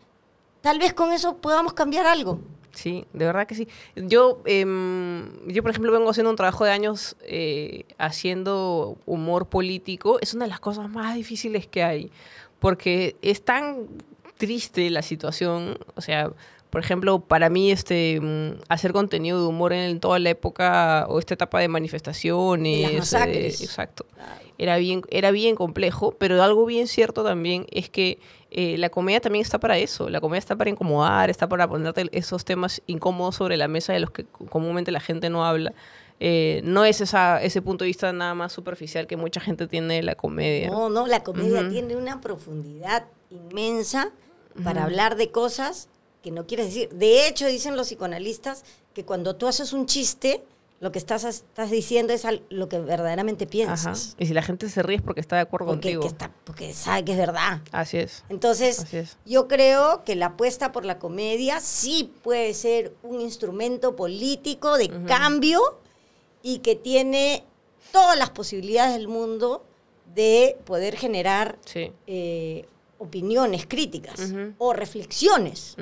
tal vez con eso podamos cambiar algo. Sí, de verdad que sí. Yo, em, yo por ejemplo, vengo haciendo un trabajo de años eh, haciendo humor político. Es una de las cosas más difíciles que hay, porque es tan triste la situación, o sea, por ejemplo, para mí este, mm, hacer contenido de humor en toda la época o esta etapa de manifestaciones, eh, exacto, era bien, era bien complejo, pero algo bien cierto también es que eh, la comedia también está para eso, la comedia está para incomodar, está para ponerte esos temas incómodos sobre la mesa de los que comúnmente la gente no habla. Eh, no es ese punto de vista nada más superficial que mucha gente tiene de la comedia. No, no, la comedia tiene una profundidad inmensa para hablar de cosas que no quieres decir. De hecho, dicen los psicoanalistas que cuando tú haces un chiste, lo que estás, estás diciendo es lo que verdaderamente piensas. Y si la gente se ríe es porque está de acuerdo contigo. Que porque sabe que es verdad. Así es. Entonces, yo creo que la apuesta por la comedia sí puede ser un instrumento político de cambio y que tiene todas las posibilidades del mundo de poder generar eh, opiniones críticas o reflexiones.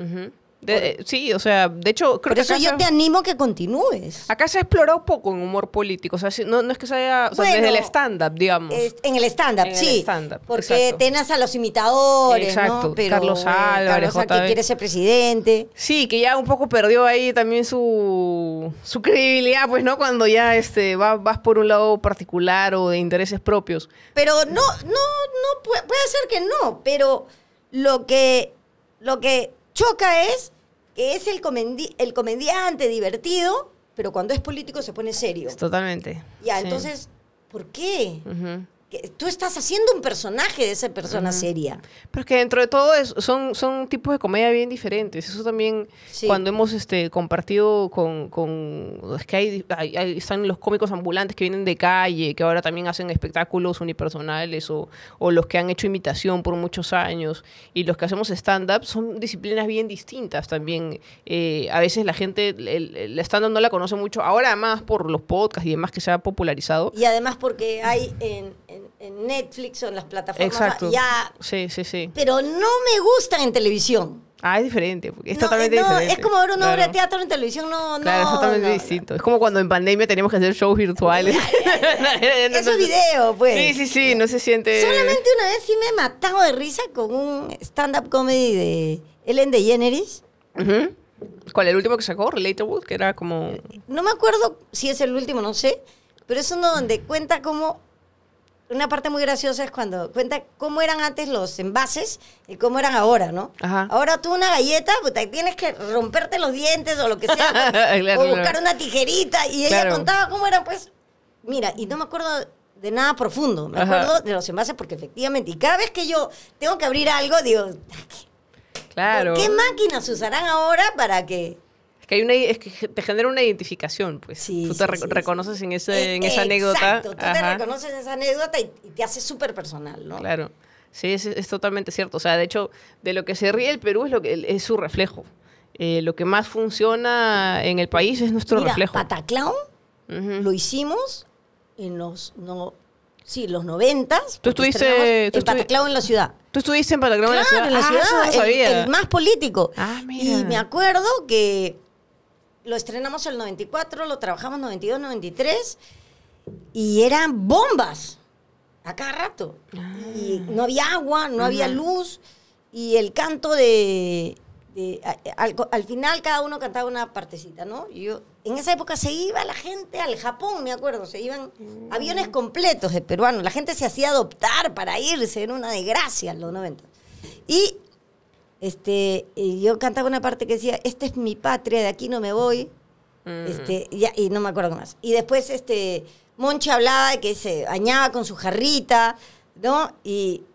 Eh, sí, o sea, de hecho, creo por que eso yo te animo que continúes. Acá se ha explorado poco en humor político, o sea, no, es que se o sea, desde el stand-up, digamos. en el stand-up, sí. porque tenas a los imitadores, exacto. ¿no? Eh, Carlos Álvarez, que quiere ser presidente. Sí, que ya un poco perdió ahí también su, su credibilidad, pues, ¿no? Cuando ya este, vas por un lado particular o de intereses propios. Pero no, no, no, puede ser que no, pero lo que, lo que choca es que es el, el comediante divertido, pero cuando es político se pone serio. Totalmente. Ya, entonces, ¿por qué? tú estás haciendo un personaje de esa persona seria. Pero es que dentro de todo es, son, son tipos de comedia bien diferentes. Eso también, cuando hemos este, compartido con, Es que hay, están los cómicos ambulantes que vienen de calle, que ahora también hacen espectáculos unipersonales, o, los que han hecho imitación por muchos años, y los que hacemos stand-up, son disciplinas bien distintas también. Eh, a veces la gente, el, el stand-up no la conoce mucho, ahora más por los podcasts y demás que se ha popularizado. Y además porque hay... En Netflix o en las plataformas. Exacto. Ya, sí, sí, sí. Pero no me gustan en televisión. Ah, es diferente, es eh, Es como ver una obra de teatro en televisión, no, no. Claro, es totalmente distinto. Es como cuando en pandemia teníamos que hacer shows virtuales. Esos video, pues. Sí, sí, sí, no se siente. Solamente una vez sí me he matado de risa con un stand-up comedy de Ellen DeGeneres. Uh -huh. ¿Cuál? ¿El último que sacó? ¿Relatable? Que era como. No me acuerdo si es el último, no sé. Pero es uno donde cuenta cómo una parte muy graciosa es cuando cuenta cómo eran antes los envases y cómo eran ahora, ¿no? Ahora tú una galleta, pues tienes que romperte los dientes o lo que sea, pues, o buscar una tijerita. Y ella contaba cómo era, pues, mira, y no me acuerdo de nada profundo, me acuerdo de los envases porque efectivamente, y cada vez que yo tengo que abrir algo, digo, claro. ¿qué máquinas usarán ahora para que... Es que, hay una, te genera una identificación, pues. tú te reconoces en, en esa anécdota. Exacto, tú te reconoces en esa anécdota y, te hace súper personal, ¿no? Claro. Sí, es, totalmente cierto. O sea, de hecho, de lo que se ríe el Perú es, lo que, es su reflejo. Eh, lo que más funciona en el país es nuestro reflejo. Pataclown lo hicimos en los no, sí, los noventas. Tú estuviste en Pataclao en la ciudad. Tú estuviste en Pataclao en la ciudad. En la ah, no el, más político. Ah, y me acuerdo que lo estrenamos el 94, lo trabajamos 92, 93 y eran bombas a cada rato. Y ah. no había agua, no había luz y el canto de... al, final cada uno cantaba una partecita, ¿no? yo, en esa época se iba la gente al Japón, me acuerdo, se iban mm. aviones completos de peruanos, la gente se hacía adoptar para irse, en una desgracia en los 90. Y este, yo cantaba una parte que decía, esta es mi patria, de aquí no me voy. Mm. Este, y, no me acuerdo más. Y después este, Moncha hablaba de que se bañaba con su jarrita, ¿no? Y,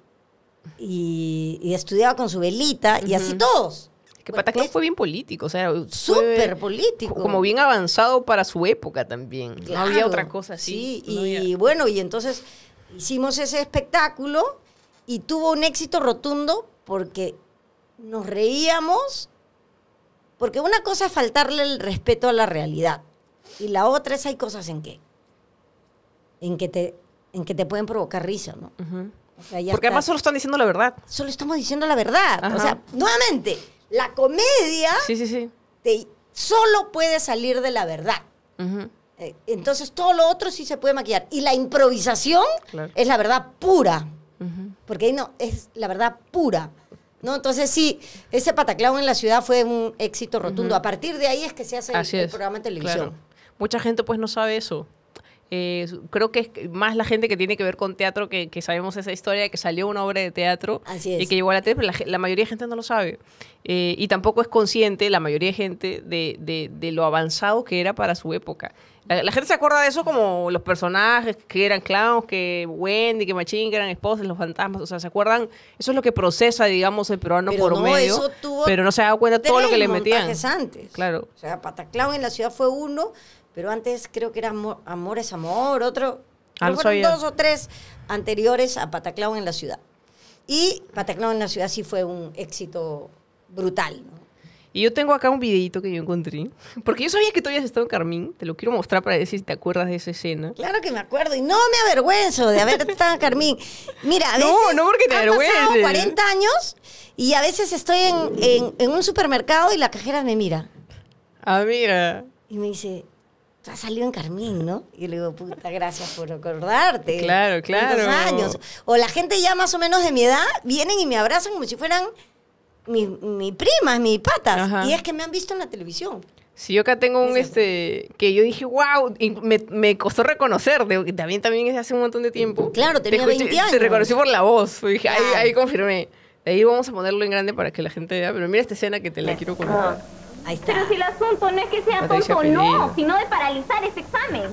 y, estudiaba con su velita, y así todos. Que bueno, fue bien político, o sea, súper político. Como bien avanzado para su época también. no había otra cosa así. Sí, y bueno, y entonces hicimos ese espectáculo y tuvo un éxito rotundo porque nos reíamos, porque una cosa es faltarle el respeto a la realidad y la otra es hay cosas en que, en que te, en que te pueden provocar risa, ¿no? porque además solo están diciendo la verdad. Solo estamos diciendo la verdad. O sea, nuevamente, la comedia solo puede salir de la verdad. Eh, entonces todo lo otro sí se puede maquillar. Y la improvisación es la verdad pura. Porque no, es la verdad pura. ¿no? Entonces sí, ese Pataclao en la ciudad fue un éxito rotundo. A partir de ahí es que se hace el, programa de televisión. Mucha gente pues no sabe eso. Eh, creo que es más la gente que tiene que ver con teatro que, sabemos esa historia, que salió una obra de teatro y que llegó a la tele, pero la, mayoría de gente no lo sabe. Eh, y tampoco es consciente, la mayoría de gente, de, de, de, lo avanzado que era para su época. La, gente se acuerda de eso como los personajes que eran clowns, que Wendy, que Machín, que eran esposas, los fantasmas. O sea, se acuerdan. Eso es lo que procesa, digamos, el peruano por medio. pero no se da cuenta de todo lo que le metían. antes. Claro. O sea, Pataclown en la ciudad fue uno, pero antes creo que era Amor, es Amor, otro. Ah, fueron dos o tres anteriores a Pataclown en la ciudad. Y Pataclown en la ciudad sí fue un éxito brutal. ¿no? Y yo tengo acá un videito que yo encontré, porque yo sabía que tú habías estado en Carmín, te lo quiero mostrar para decir si te acuerdas de esa escena. Claro que me acuerdo y no me avergüenzo de haber estado en Carmín. Mira, a veces no, no porque te han Tengo 40 años y a veces estoy en, en, un supermercado y la cajera me mira. Ah, mira. Y me dice, tú has salido en Carmín, ¿no? Y le digo, puta, gracias por acordarte. Claro, claro. años. O la gente ya más o menos de mi edad vienen y me abrazan como si fueran mi, mi primas, mis patas. Y es que me han visto en la televisión. Sí, yo acá tengo un este que yo dije, wow, y me, me costó reconocer, de, también, también es hace un montón de tiempo. Claro, tenía 20 años. Te reconocí por la voz, dije, ahí, confirmé. ahí vamos a ponerlo en grande para que la gente vea, pero mira esta escena que te la quiero ah. contar. Ahí está. Pero si el asunto no es que sea tonto, no, sino de paralizar ese examen.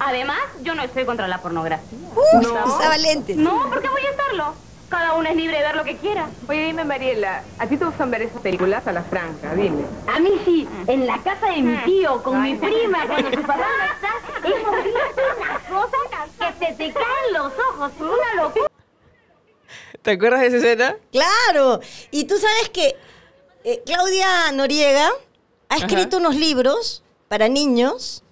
Además, yo no estoy contra la pornografía. Uy, ¿No? Está No, ¿por qué voy a estarlo? Cada uno es libre de ver lo que quiera. Oye, dime, Mariela, ¿a ti te gustan ver esas películas a la franca? Dime. A mí sí, en la casa de mi mm. tío, con mi prima, cuando papá está, hemos visto unas cosas que se te caen los ojos. Una locura. ¿Te acuerdas de esa Claro. Y tú sabes que eh, Claudia Noriega ha escrito unos libros para niños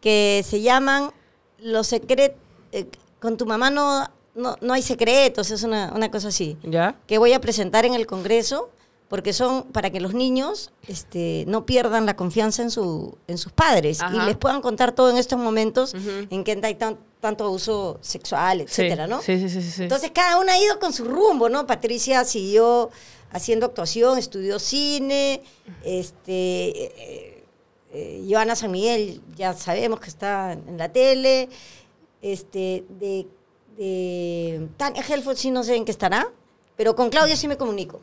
que se llaman Los secretos... Eh, con tu mamá no no, hay secretos, es una, cosa así. ¿Ya? Que voy a presentar en el Congreso porque son para que los niños este, no pierdan la confianza en, su, en sus padres y les puedan contar todo en estos momentos en que hay tanto abuso sexual, etcétera, ¿no? Sí, sí, sí, Entonces cada uno ha ido con su rumbo, ¿no? Patricia siguió haciendo actuación, estudió cine, este, eh, eh, Joana San Miguel ya sabemos que está en la tele, este, de eh, tan tan Helford sí no sé en qué estará, pero con Claudia sí me comunico.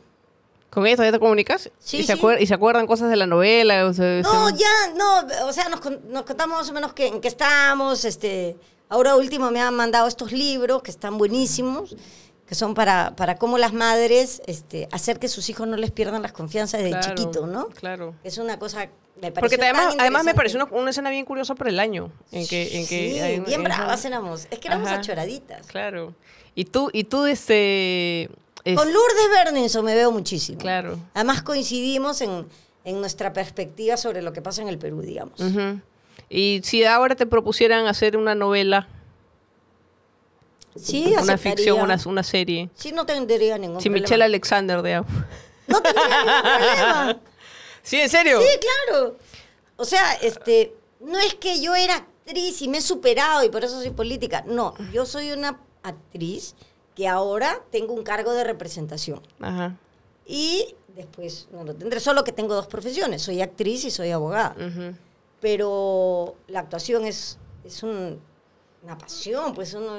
¿Con ella todavía te comunicas? Sí, ¿Y, se ¿Y se acuerdan cosas de la novela? no, ya, no, o sea, nos, nos contamos más o menos que, en qué estamos, este... Ahora último me han mandado estos libros que están buenísimos que son para, para cómo las madres este, hacer que sus hijos no les pierdan las confianzas desde chiquito, ¿no? Claro. Es una cosa porque además, me pareció una, escena bien curiosa por el año. En que, en que sí, bien Es que éramos achoraditas. Claro. Y tú, y tú este... Con Lourdes Berninson me veo muchísimo. Claro. Además coincidimos en, nuestra perspectiva sobre lo que pasa en el Perú, digamos. Y si ahora te propusieran hacer una novela una ficción, una, serie. Sí, no tendría ningún ninguna. Sí, Michelle Alexander de No tendría ningún problema. ¿Sí, en serio? Sí, claro. O sea, este, no es que yo era actriz y me he superado y por eso soy política. No, yo soy una actriz que ahora tengo un cargo de representación. Ajá. Y después no lo tendré, solo que tengo dos profesiones, soy actriz y soy abogada. Pero la actuación es, es una pasión, pues uno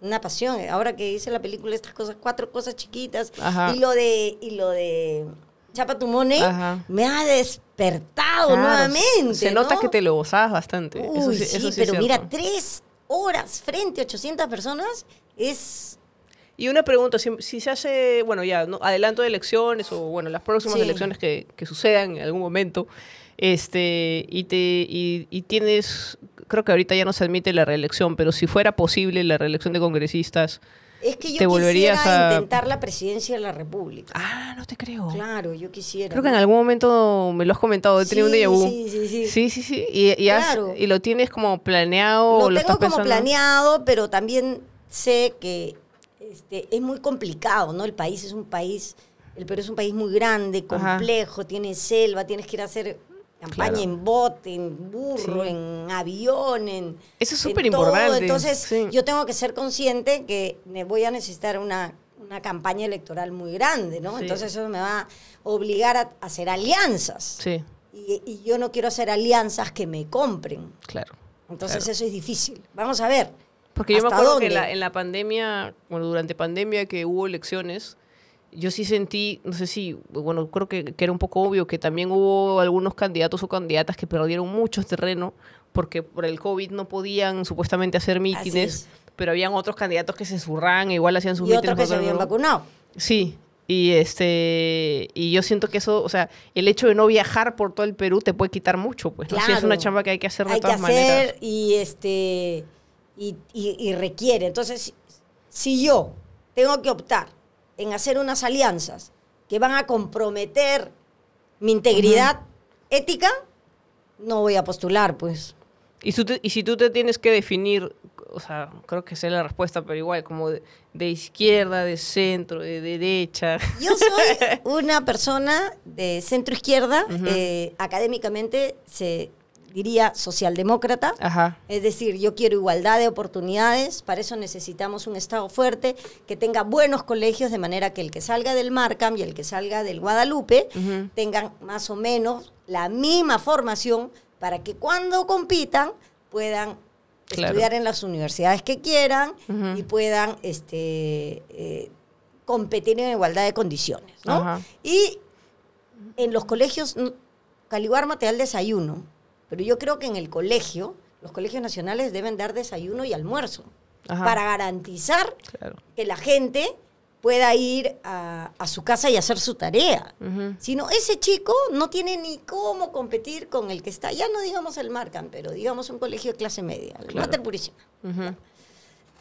una pasión. Ahora que hice la película, estas cosas, cuatro cosas chiquitas, y lo de, y lo de Chapa Tumone, me ha despertado nuevamente. Se nota que te lo gozabas bastante. sí, pero mira, tres horas frente a 800 personas es... Y una pregunta, si, se hace, bueno, ya, ¿no? adelanto de elecciones o, bueno, las próximas elecciones que, sucedan en algún momento, este, y, te, y tienes creo que ahorita ya no se admite la reelección, pero si fuera posible la reelección de congresistas, es que yo te volverías a intentar la presidencia de la República. Ah, no te creo. Claro, yo quisiera. Creo que en algún momento me lo has comentado, he tenido un día. Sí, sí, sí. Sí, sí, sí. Y, lo tienes como planeado. Lo, tengo como planeado, pero también sé que este, es muy complicado, ¿no? El país es un país, el Perú es un país muy grande, complejo, tiene selva, tienes que ir a hacer Campaña en bote, en burro, en avión, en. Eso es súper importante. Entonces, yo tengo que ser consciente que me voy a necesitar una, una campaña electoral muy grande, ¿no? Entonces, eso me va a obligar a, hacer alianzas. Sí. Y, yo no quiero hacer alianzas que me compren. Claro. Entonces, eso es difícil. Vamos a ver. Porque yo me acuerdo que en la, en la pandemia, bueno, durante pandemia que hubo elecciones yo sí sentí, no sé si, bueno, creo que, era un poco obvio que también hubo algunos candidatos o candidatas que perdieron mucho terreno porque por el COVID no podían supuestamente hacer mítines, pero habían otros candidatos que se zurran, igual hacían sus mítines. Y otros que se habían vacunado. Sí, y este y yo siento que eso, o sea, el hecho de no viajar por todo el Perú te puede quitar mucho, pues. Claro. es una chamba que hay que hacer de todas maneras. Y este y requiere. Entonces, si yo tengo que optar en hacer unas alianzas que van a comprometer mi integridad ética, no voy a postular, pues. ¿Y, si tú te tienes que definir, o sea, creo que sé la respuesta, pero igual, como de, izquierda, de centro, de derecha. Yo soy una persona de centro izquierda, eh, académicamente se diría socialdemócrata. Es decir, yo quiero igualdad de oportunidades, para eso necesitamos un Estado fuerte que tenga buenos colegios, de manera que el que salga del Marcam y el que salga del Guadalupe tengan más o menos la misma formación para que cuando compitan puedan estudiar en las universidades que quieran y puedan este, eh, competir en igualdad de condiciones. Y en los colegios, Caliguarma te desayuno. Pero yo creo que en el colegio, los colegios nacionales deben dar desayuno y almuerzo para garantizar que la gente pueda ir a, su casa y hacer su tarea. Si no, ese chico no tiene ni cómo competir con el que está, ya no digamos el Marcan, pero digamos un colegio de clase media, el Purísima.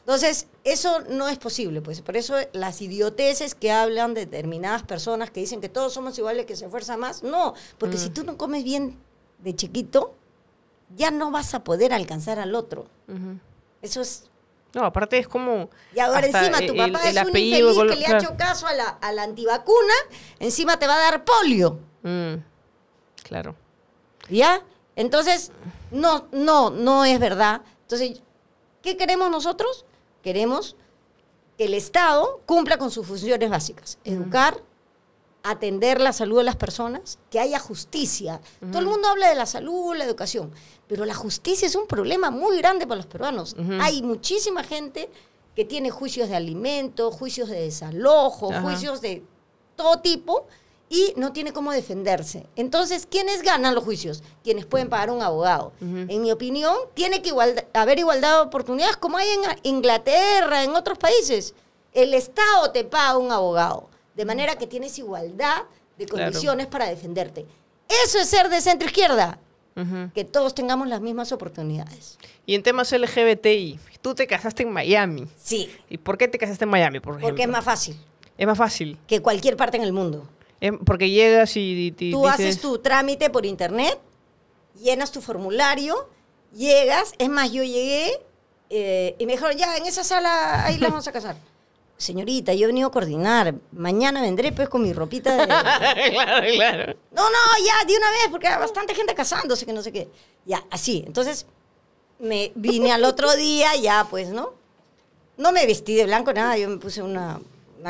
Entonces, eso no es posible, pues por eso las idioteces que hablan de determinadas personas que dicen que todos somos iguales, que se esfuerza más, no, porque mm. si tú no comes bien de chiquito, ya no vas a poder alcanzar al otro. Eso es... No, aparte es como... Y ahora encima tu papá es un infeliz que le ha hecho caso a la, antivacuna, encima te va a dar polio. Mm, claro. ¿Ya? Entonces, no, no, no es verdad. Entonces, ¿qué queremos nosotros? Queremos que el Estado cumpla con sus funciones básicas. Educar, atender la salud de las personas, que haya justicia. Todo el mundo habla de la salud, la educación, pero la justicia es un problema muy grande para los peruanos. Hay muchísima gente que tiene juicios de alimento, juicios de desalojo, juicios de todo tipo y no tiene cómo defenderse. Entonces, ¿quiénes ganan los juicios? Quienes pueden pagar un abogado. En mi opinión, tiene que haber igualdad de oportunidades como hay en Inglaterra, en otros países. El Estado te paga un abogado de manera que tienes igualdad de condiciones para defenderte. Eso es ser de centro izquierda. Que todos tengamos las mismas oportunidades. Y en temas LGBTI, tú te casaste en Miami. Sí. ¿Y por qué te casaste en Miami? Por ejemplo? Porque es más fácil. Es más fácil. Que cualquier parte en el mundo. Em, porque llegas y, Tú haces tu trámite por internet, llenas tu formulario, llegas. Es más, yo llegué eh, y me dijeron, ya, en esa sala ahí la vamos a casar señorita, yo he venido a coordinar. Mañana vendré pues con mi ropita de... claro, claro. No, no, ya, de una vez, porque hay bastante gente casándose, que no sé qué. Ya, así. Entonces, me vine al otro día, ya pues, ¿no? No me vestí de blanco, nada. Yo me puse una,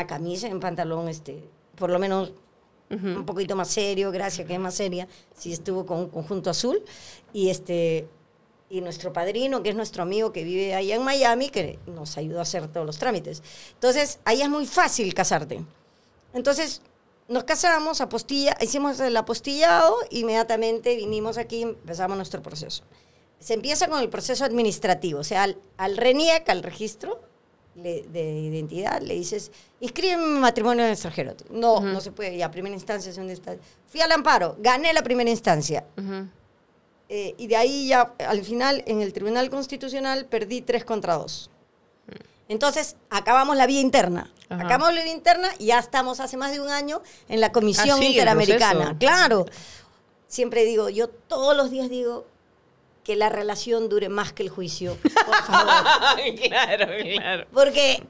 camisa, un pantalón, este, por lo menos un poquito más serio, gracias que es más seria. si estuvo con un conjunto azul. Y este, y nuestro padrino, que es nuestro amigo que vive ahí en Miami, que nos ayudó a hacer todos los trámites. Entonces, ahí es muy fácil casarte. Entonces, nos casamos, apostilla, hicimos el apostillado, inmediatamente vinimos aquí y empezamos nuestro proceso. Se empieza con el proceso administrativo, o sea, al, RENIEC, al registro de identidad, le dices, inscríbeme matrimonio en extranjero. No, no se puede, ya, primera instancia, donde está Fui al amparo, gané la primera instancia. Eh, y de ahí ya, al final, en el Tribunal Constitucional perdí tres contra dos. Entonces, acabamos la vía interna. Acabamos la vía interna y ya estamos hace más de un año en la Comisión ah, Interamericana. Claro. Siempre digo, yo todos los días digo que la relación dure más que el juicio. Por favor. claro, claro. Porque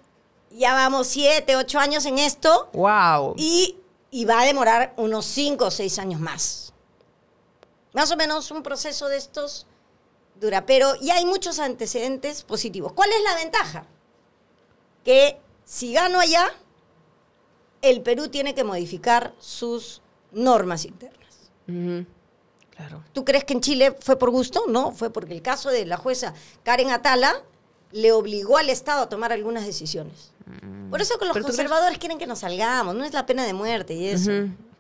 ya vamos siete, ocho años en esto. ¡Wow! Y, y va a demorar unos cinco o seis años más. Más o menos un proceso de estos dura, pero y hay muchos antecedentes positivos. ¿Cuál es la ventaja? Que si gano allá, el Perú tiene que modificar sus normas internas. Claro. ¿Tú crees que en Chile fue por gusto? No, fue porque el caso de la jueza Karen Atala le obligó al Estado a tomar algunas decisiones. Mm. Por eso con los conservadores quieren que nos salgamos, no es la pena de muerte y eso.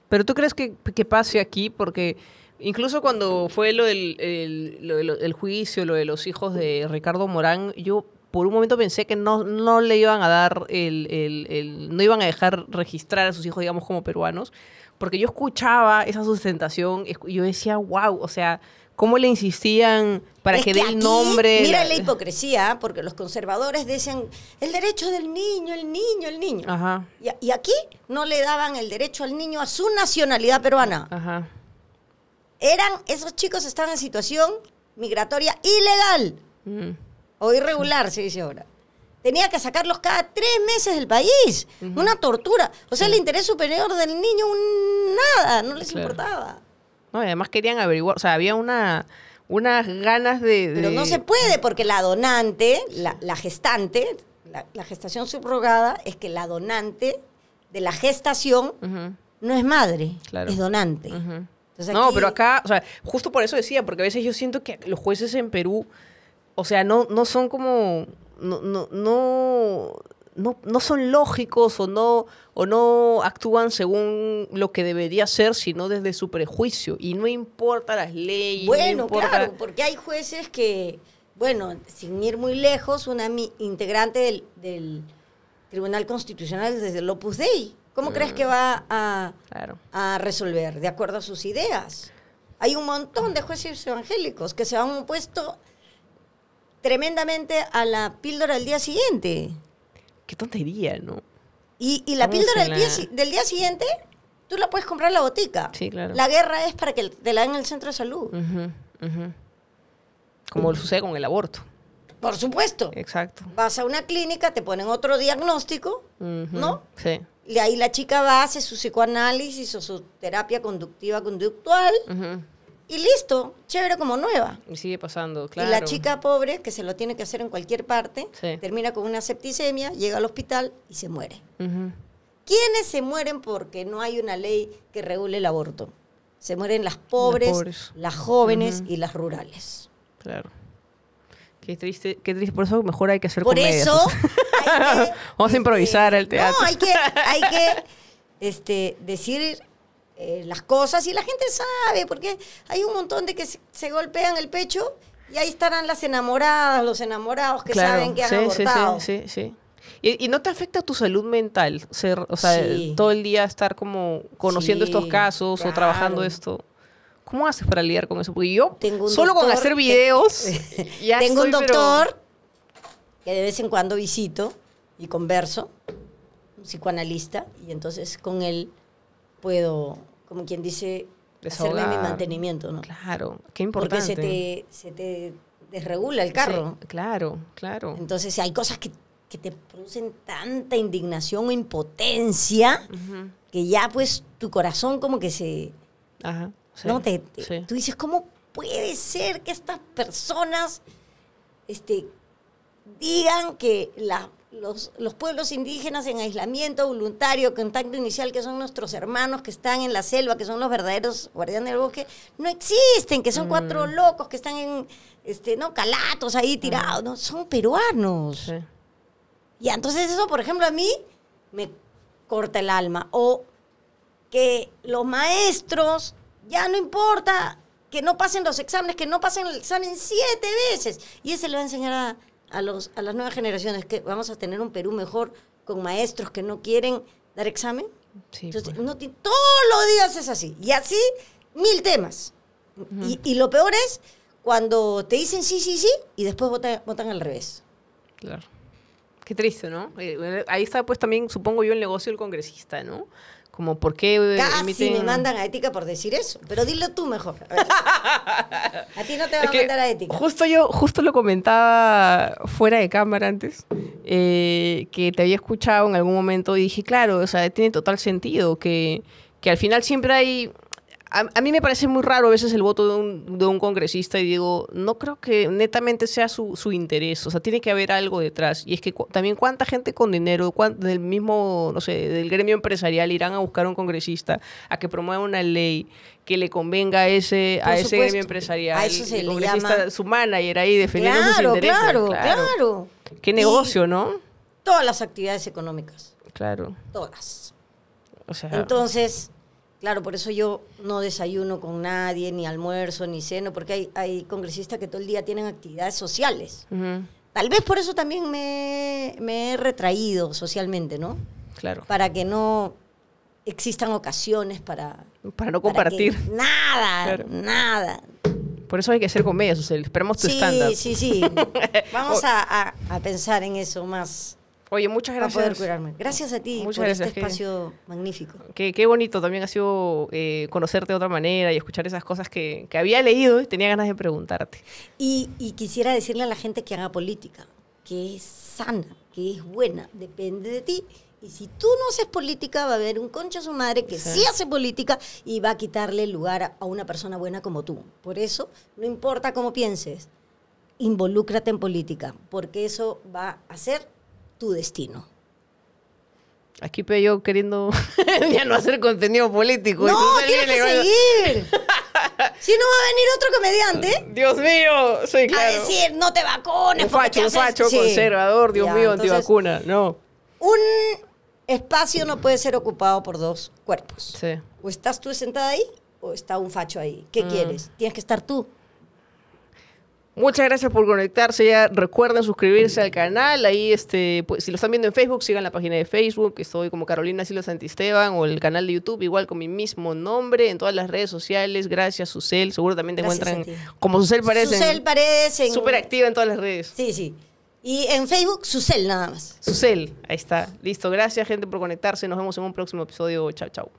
Pero tú crees que, que pase aquí porque Incluso cuando fue lo del, el, juicio, lo de los hijos de Ricardo Morán, yo por un momento pensé que no, no le iban a dar el, no iban a dejar registrar a sus hijos, digamos, como peruanos, porque yo escuchaba esa sustentación y yo decía, wow, o sea, ¿cómo le insistían para que, dé el nombre? Mira la... hipocresía, porque los conservadores decían, el derecho del niño, el niño, el niño. Y, y, aquí no le daban el derecho al niño a su nacionalidad peruana. Ajá eran, esos chicos estaban en situación migratoria ilegal mm. o irregular, se dice ahora. Tenía que sacarlos cada tres meses del país. Una tortura. O sea, el interés superior del niño, nada, no les importaba. No, y además querían averiguar, o sea, había una, unas ganas de, Pero no se puede porque la donante, la, gestante, la, gestación subrogada es que la donante de la gestación no es madre, es donante. No, pero acá, o sea, justo por eso decía, porque a veces yo siento que los jueces en Perú, o sea, no, no son como, no, no, no, no, son lógicos o no, o no actúan según lo que debería ser, sino desde su prejuicio. Y no importa las leyes. Bueno, claro, porque hay jueces que, bueno, sin ir muy lejos, una integrante del, del Tribunal Constitucional desde el Opus Dei, ¿Cómo eh, crees que va a, resolver? De acuerdo a sus ideas. Hay un montón de jueces evangélicos que se han opuesto tremendamente a la píldora del día siguiente. Qué tontería, ¿no? Y, la píldora del, Día, siguiente, tú la puedes comprar en la botica. Sí, claro. La guerra es para que te la den en el centro de salud. Como sucede con el aborto. Por supuesto. Exacto. Vas a una clínica, te ponen otro diagnóstico, ¿no? Sí. Y ahí la chica va, hace su psicoanálisis o su terapia conductiva conductual. Y listo, chévere como nueva. Y sigue pasando, claro. Y la chica pobre, que se lo tiene que hacer en cualquier parte, termina con una septicemia, llega al hospital y se muere. ¿Quiénes se mueren porque no hay una ley que regule el aborto? Se mueren las pobres, las, jóvenes y las rurales. Claro. Qué triste, qué triste. Por eso mejor hay que hacer Por eso. Vamos a este, improvisar el teatro. No, hay que, hay que este, decir eh, las cosas y la gente sabe, porque hay un montón de que se, golpean el pecho y ahí estarán las enamoradas, los enamorados que saben que han sí, Sí, sí, sí. Y, no te afecta tu salud mental, ser, o sea, todo el día estar como conociendo estos casos o trabajando esto. ¿Cómo haces para lidiar con eso? Porque yo solo con hacer videos. tengo un doctor que de vez en cuando visito y converso, un psicoanalista, y entonces con él puedo, como quien dice, hacerme mi mantenimiento, ¿no? Claro, qué importante. Porque se te, desregula el carro. claro, claro. Entonces hay cosas que, te producen tanta indignación o impotencia que ya pues tu corazón como que se... Ajá. Tú dices, ¿cómo puede ser que estas personas este, digan que la, los, pueblos indígenas en aislamiento voluntario, contacto inicial, que son nuestros hermanos que están en la selva, que son los verdaderos guardianes del bosque, no existen, que son mm. cuatro locos que están en, este, ¿no? Calatos ahí mm. tirados, Son peruanos. Y entonces eso, por ejemplo, a mí me corta el alma. O que los maestros ya no importa que no pasen los exámenes, que no pasen el examen siete veces. Y ese le va a enseñar a, los, a las nuevas generaciones que vamos a tener un Perú mejor con maestros que no quieren dar examen. Entonces, todos los días es así. Y así, mil temas. y, lo peor es cuando te dicen sí, sí, sí, y después votan, votan al revés. Claro. Qué triste, ¿no? Eh, eh, ahí está, pues, también, supongo yo, el negocio del congresista, ¿no? Como, ¿por qué eh, Casi me mandan a ética por decir eso. Pero dilo tú mejor. a ti no te van a mandar a ética. Justo yo, justo lo comentaba fuera de cámara antes, eh, que te había escuchado en algún momento y dije, claro, o sea, tiene total sentido que, que al final siempre hay a, mí me parece muy raro a veces el voto de un, congresista y digo, no creo que netamente sea su, interés, o sea, tiene que haber algo detrás. Y es que también cuánta gente con dinero, del mismo, no sé, del gremio empresarial irán a buscar a un congresista a que promueva una ley que le convenga a ese, a ese gremio empresarial. A eso le llama... Su manager ahí defendiendo sus intereses. Claro, claro, claro. Qué negocio, ¿no? Todas las actividades económicas. Claro. Todas. O sea, Entonces Claro, por eso yo no desayuno con nadie, ni almuerzo, ni ceno, porque hay, congresistas que todo el día tienen actividades sociales. Tal vez por eso también me, he retraído socialmente, ¿no? Claro. Para que no existan ocasiones para... Para no compartir. nada, nada. Por eso hay que hacer comedias, o esperemos tu estándar. Sí, sí, sí. Vamos a pensar en eso más Oye, muchas gracias. por poder cuidarme. Gracias a ti por este espacio magnífico. Qué, bonito también ha sido eh, conocerte de otra manera y escuchar esas cosas que, había leído y tenía ganas de preguntarte. Y, quisiera decirle a la gente que haga política, que es sana, que es buena, depende de ti. Y si tú no haces política, va a haber un concha su madre que sí. hace política y va a quitarle lugar a una persona buena como tú. Por eso, no importa cómo pienses, involúcrate en política, porque eso va a hacer tu destino. Aquí pero yo queriendo ya no hacer contenido político. No, tienes que seguir. si no va a venir otro comediante. Dios mío, soy A decir, no te vacunes. Un facho, un facho conservador, Dios mío, antivacuna. No. Un espacio no puede ser ocupado por dos cuerpos. Sí. O estás tú sentada ahí o está un facho ahí. ¿Qué mm. quieres? Tienes que estar tú. Muchas gracias por conectarse. Ya recuerden suscribirse al canal. Ahí, este, pues, si lo están viendo en Facebook, sigan la página de Facebook. Estoy como Carolina Silo Santisteban o el canal de YouTube, igual con mi mismo nombre, en todas las redes sociales. Gracias, Susel. Seguro también te encuentran como Susel Paredes. Susel parece. Súper activa en todas las redes. Sí, sí. Y en Facebook, Susel nada más. Susel, ahí está. Listo. Gracias, gente, por conectarse. Nos vemos en un próximo episodio. Chao, chao.